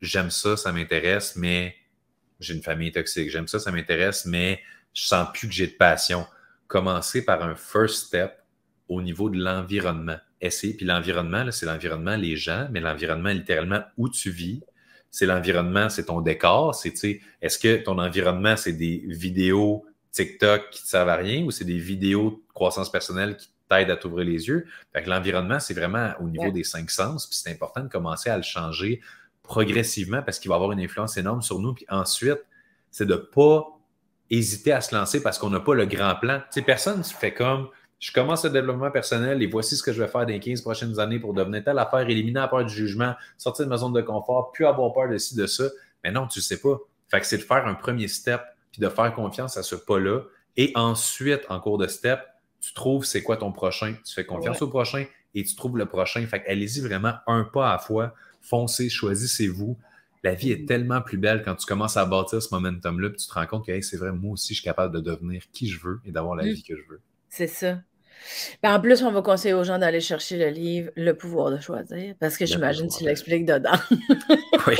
J'aime ça, ça m'intéresse, mais j'ai une famille toxique, j'aime ça, ça m'intéresse, mais je sens plus que j'ai de passion. Commencez par un first step au niveau de l'environnement. essayer. puis l'environnement, c'est l'environnement, les gens, mais l'environnement, littéralement, où tu vis. C'est l'environnement, c'est ton décor. C'est, est-ce que ton environnement, c'est des vidéos TikTok qui ne te servent à rien ou c'est des vidéos de croissance personnelle qui t'aident à t'ouvrir les yeux? l'environnement, c'est vraiment au niveau des cinq sens, puis c'est important de commencer à le changer progressivement parce qu'il va avoir une influence énorme sur nous. Puis ensuite, c'est de ne pas hésiter à se lancer parce qu'on n'a pas le grand plan. Tu sais, personne ne fait comme je commence le développement personnel et voici ce que je vais faire dans les 15 prochaines années pour devenir telle affaire, éliminer la peur du jugement, sortir de ma zone de confort, puis avoir peur de ci, de ça. Mais non, tu ne sais pas. Fait que c'est de faire un premier step puis de faire confiance à ce pas-là. Et ensuite, en cours de step, tu trouves c'est quoi ton prochain, tu fais confiance au prochain et tu trouves le prochain. Fait allez-y vraiment un pas à fois foncez, choisissez-vous. La vie est mm. tellement plus belle quand tu commences à bâtir ce momentum-là, puis tu te rends compte que c'est vrai, moi aussi, je suis capable de devenir qui je veux et d'avoir la mm. vie que je veux. C'est ça. Ben, en plus, on va conseiller aux gens d'aller chercher le livre Le pouvoir de choisir, parce que j'imagine que tu l'expliques dedans. oui.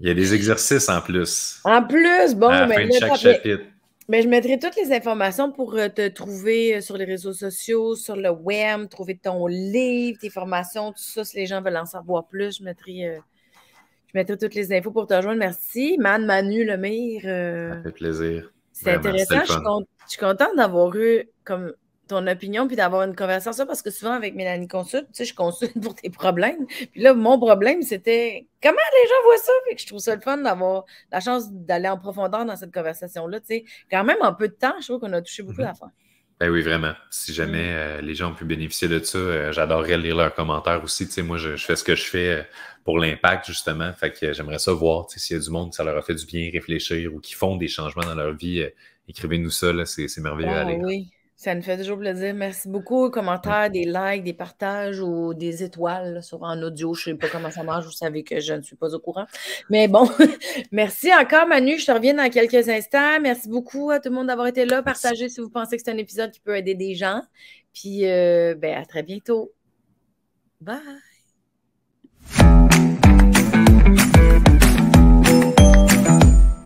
Il y a des exercices en plus. En plus, bon, mais chaque chapitre. Mais ben, je mettrai toutes les informations pour euh, te trouver euh, sur les réseaux sociaux, sur le web, trouver ton livre, tes formations, tout ça. Si les gens veulent en savoir plus, je mettrai, euh, je mettrai toutes les infos pour te rejoindre. Merci. Man, Manu, Lemire. ça fait plaisir. C'est ben, intéressant. suis, je suis contente d'avoir eu comme ton opinion puis d'avoir une conversation parce que souvent avec Mélanie consulte, tu sais, je consulte pour tes problèmes. Puis là, mon problème, c'était comment les gens voient ça. Fait que je trouve ça le fun d'avoir la chance d'aller en profondeur dans cette conversation-là. Tu sais, quand même en peu de temps, je trouve qu'on a touché beaucoup la mhm. fin Ben oui, vraiment. Si jamais mhm. euh, les gens ont pu bénéficier de ça, euh, j'adorerais lire leurs commentaires aussi. tu sais. moi, je, fais ce que je fais euh, pour l'impact, justement. Fait que j'aimerais ça voir s'il y a du monde ça leur a fait du bien réfléchir ou qui font des changements dans leur vie. Écrivez-nous ça, c'est merveilleux ah Oui. Ça nous fait toujours plaisir. Merci beaucoup. Commentaires, des likes, des partages ou des étoiles sur en audio. Je ne sais pas comment ça marche. Vous savez que je ne suis pas au courant. Mais bon, merci encore, Manu. Je te reviens dans quelques instants. Merci beaucoup à tout le monde d'avoir été là. Partagez si vous pensez que c'est un épisode qui peut aider des gens. Puis, euh, ben, à très bientôt. Bye.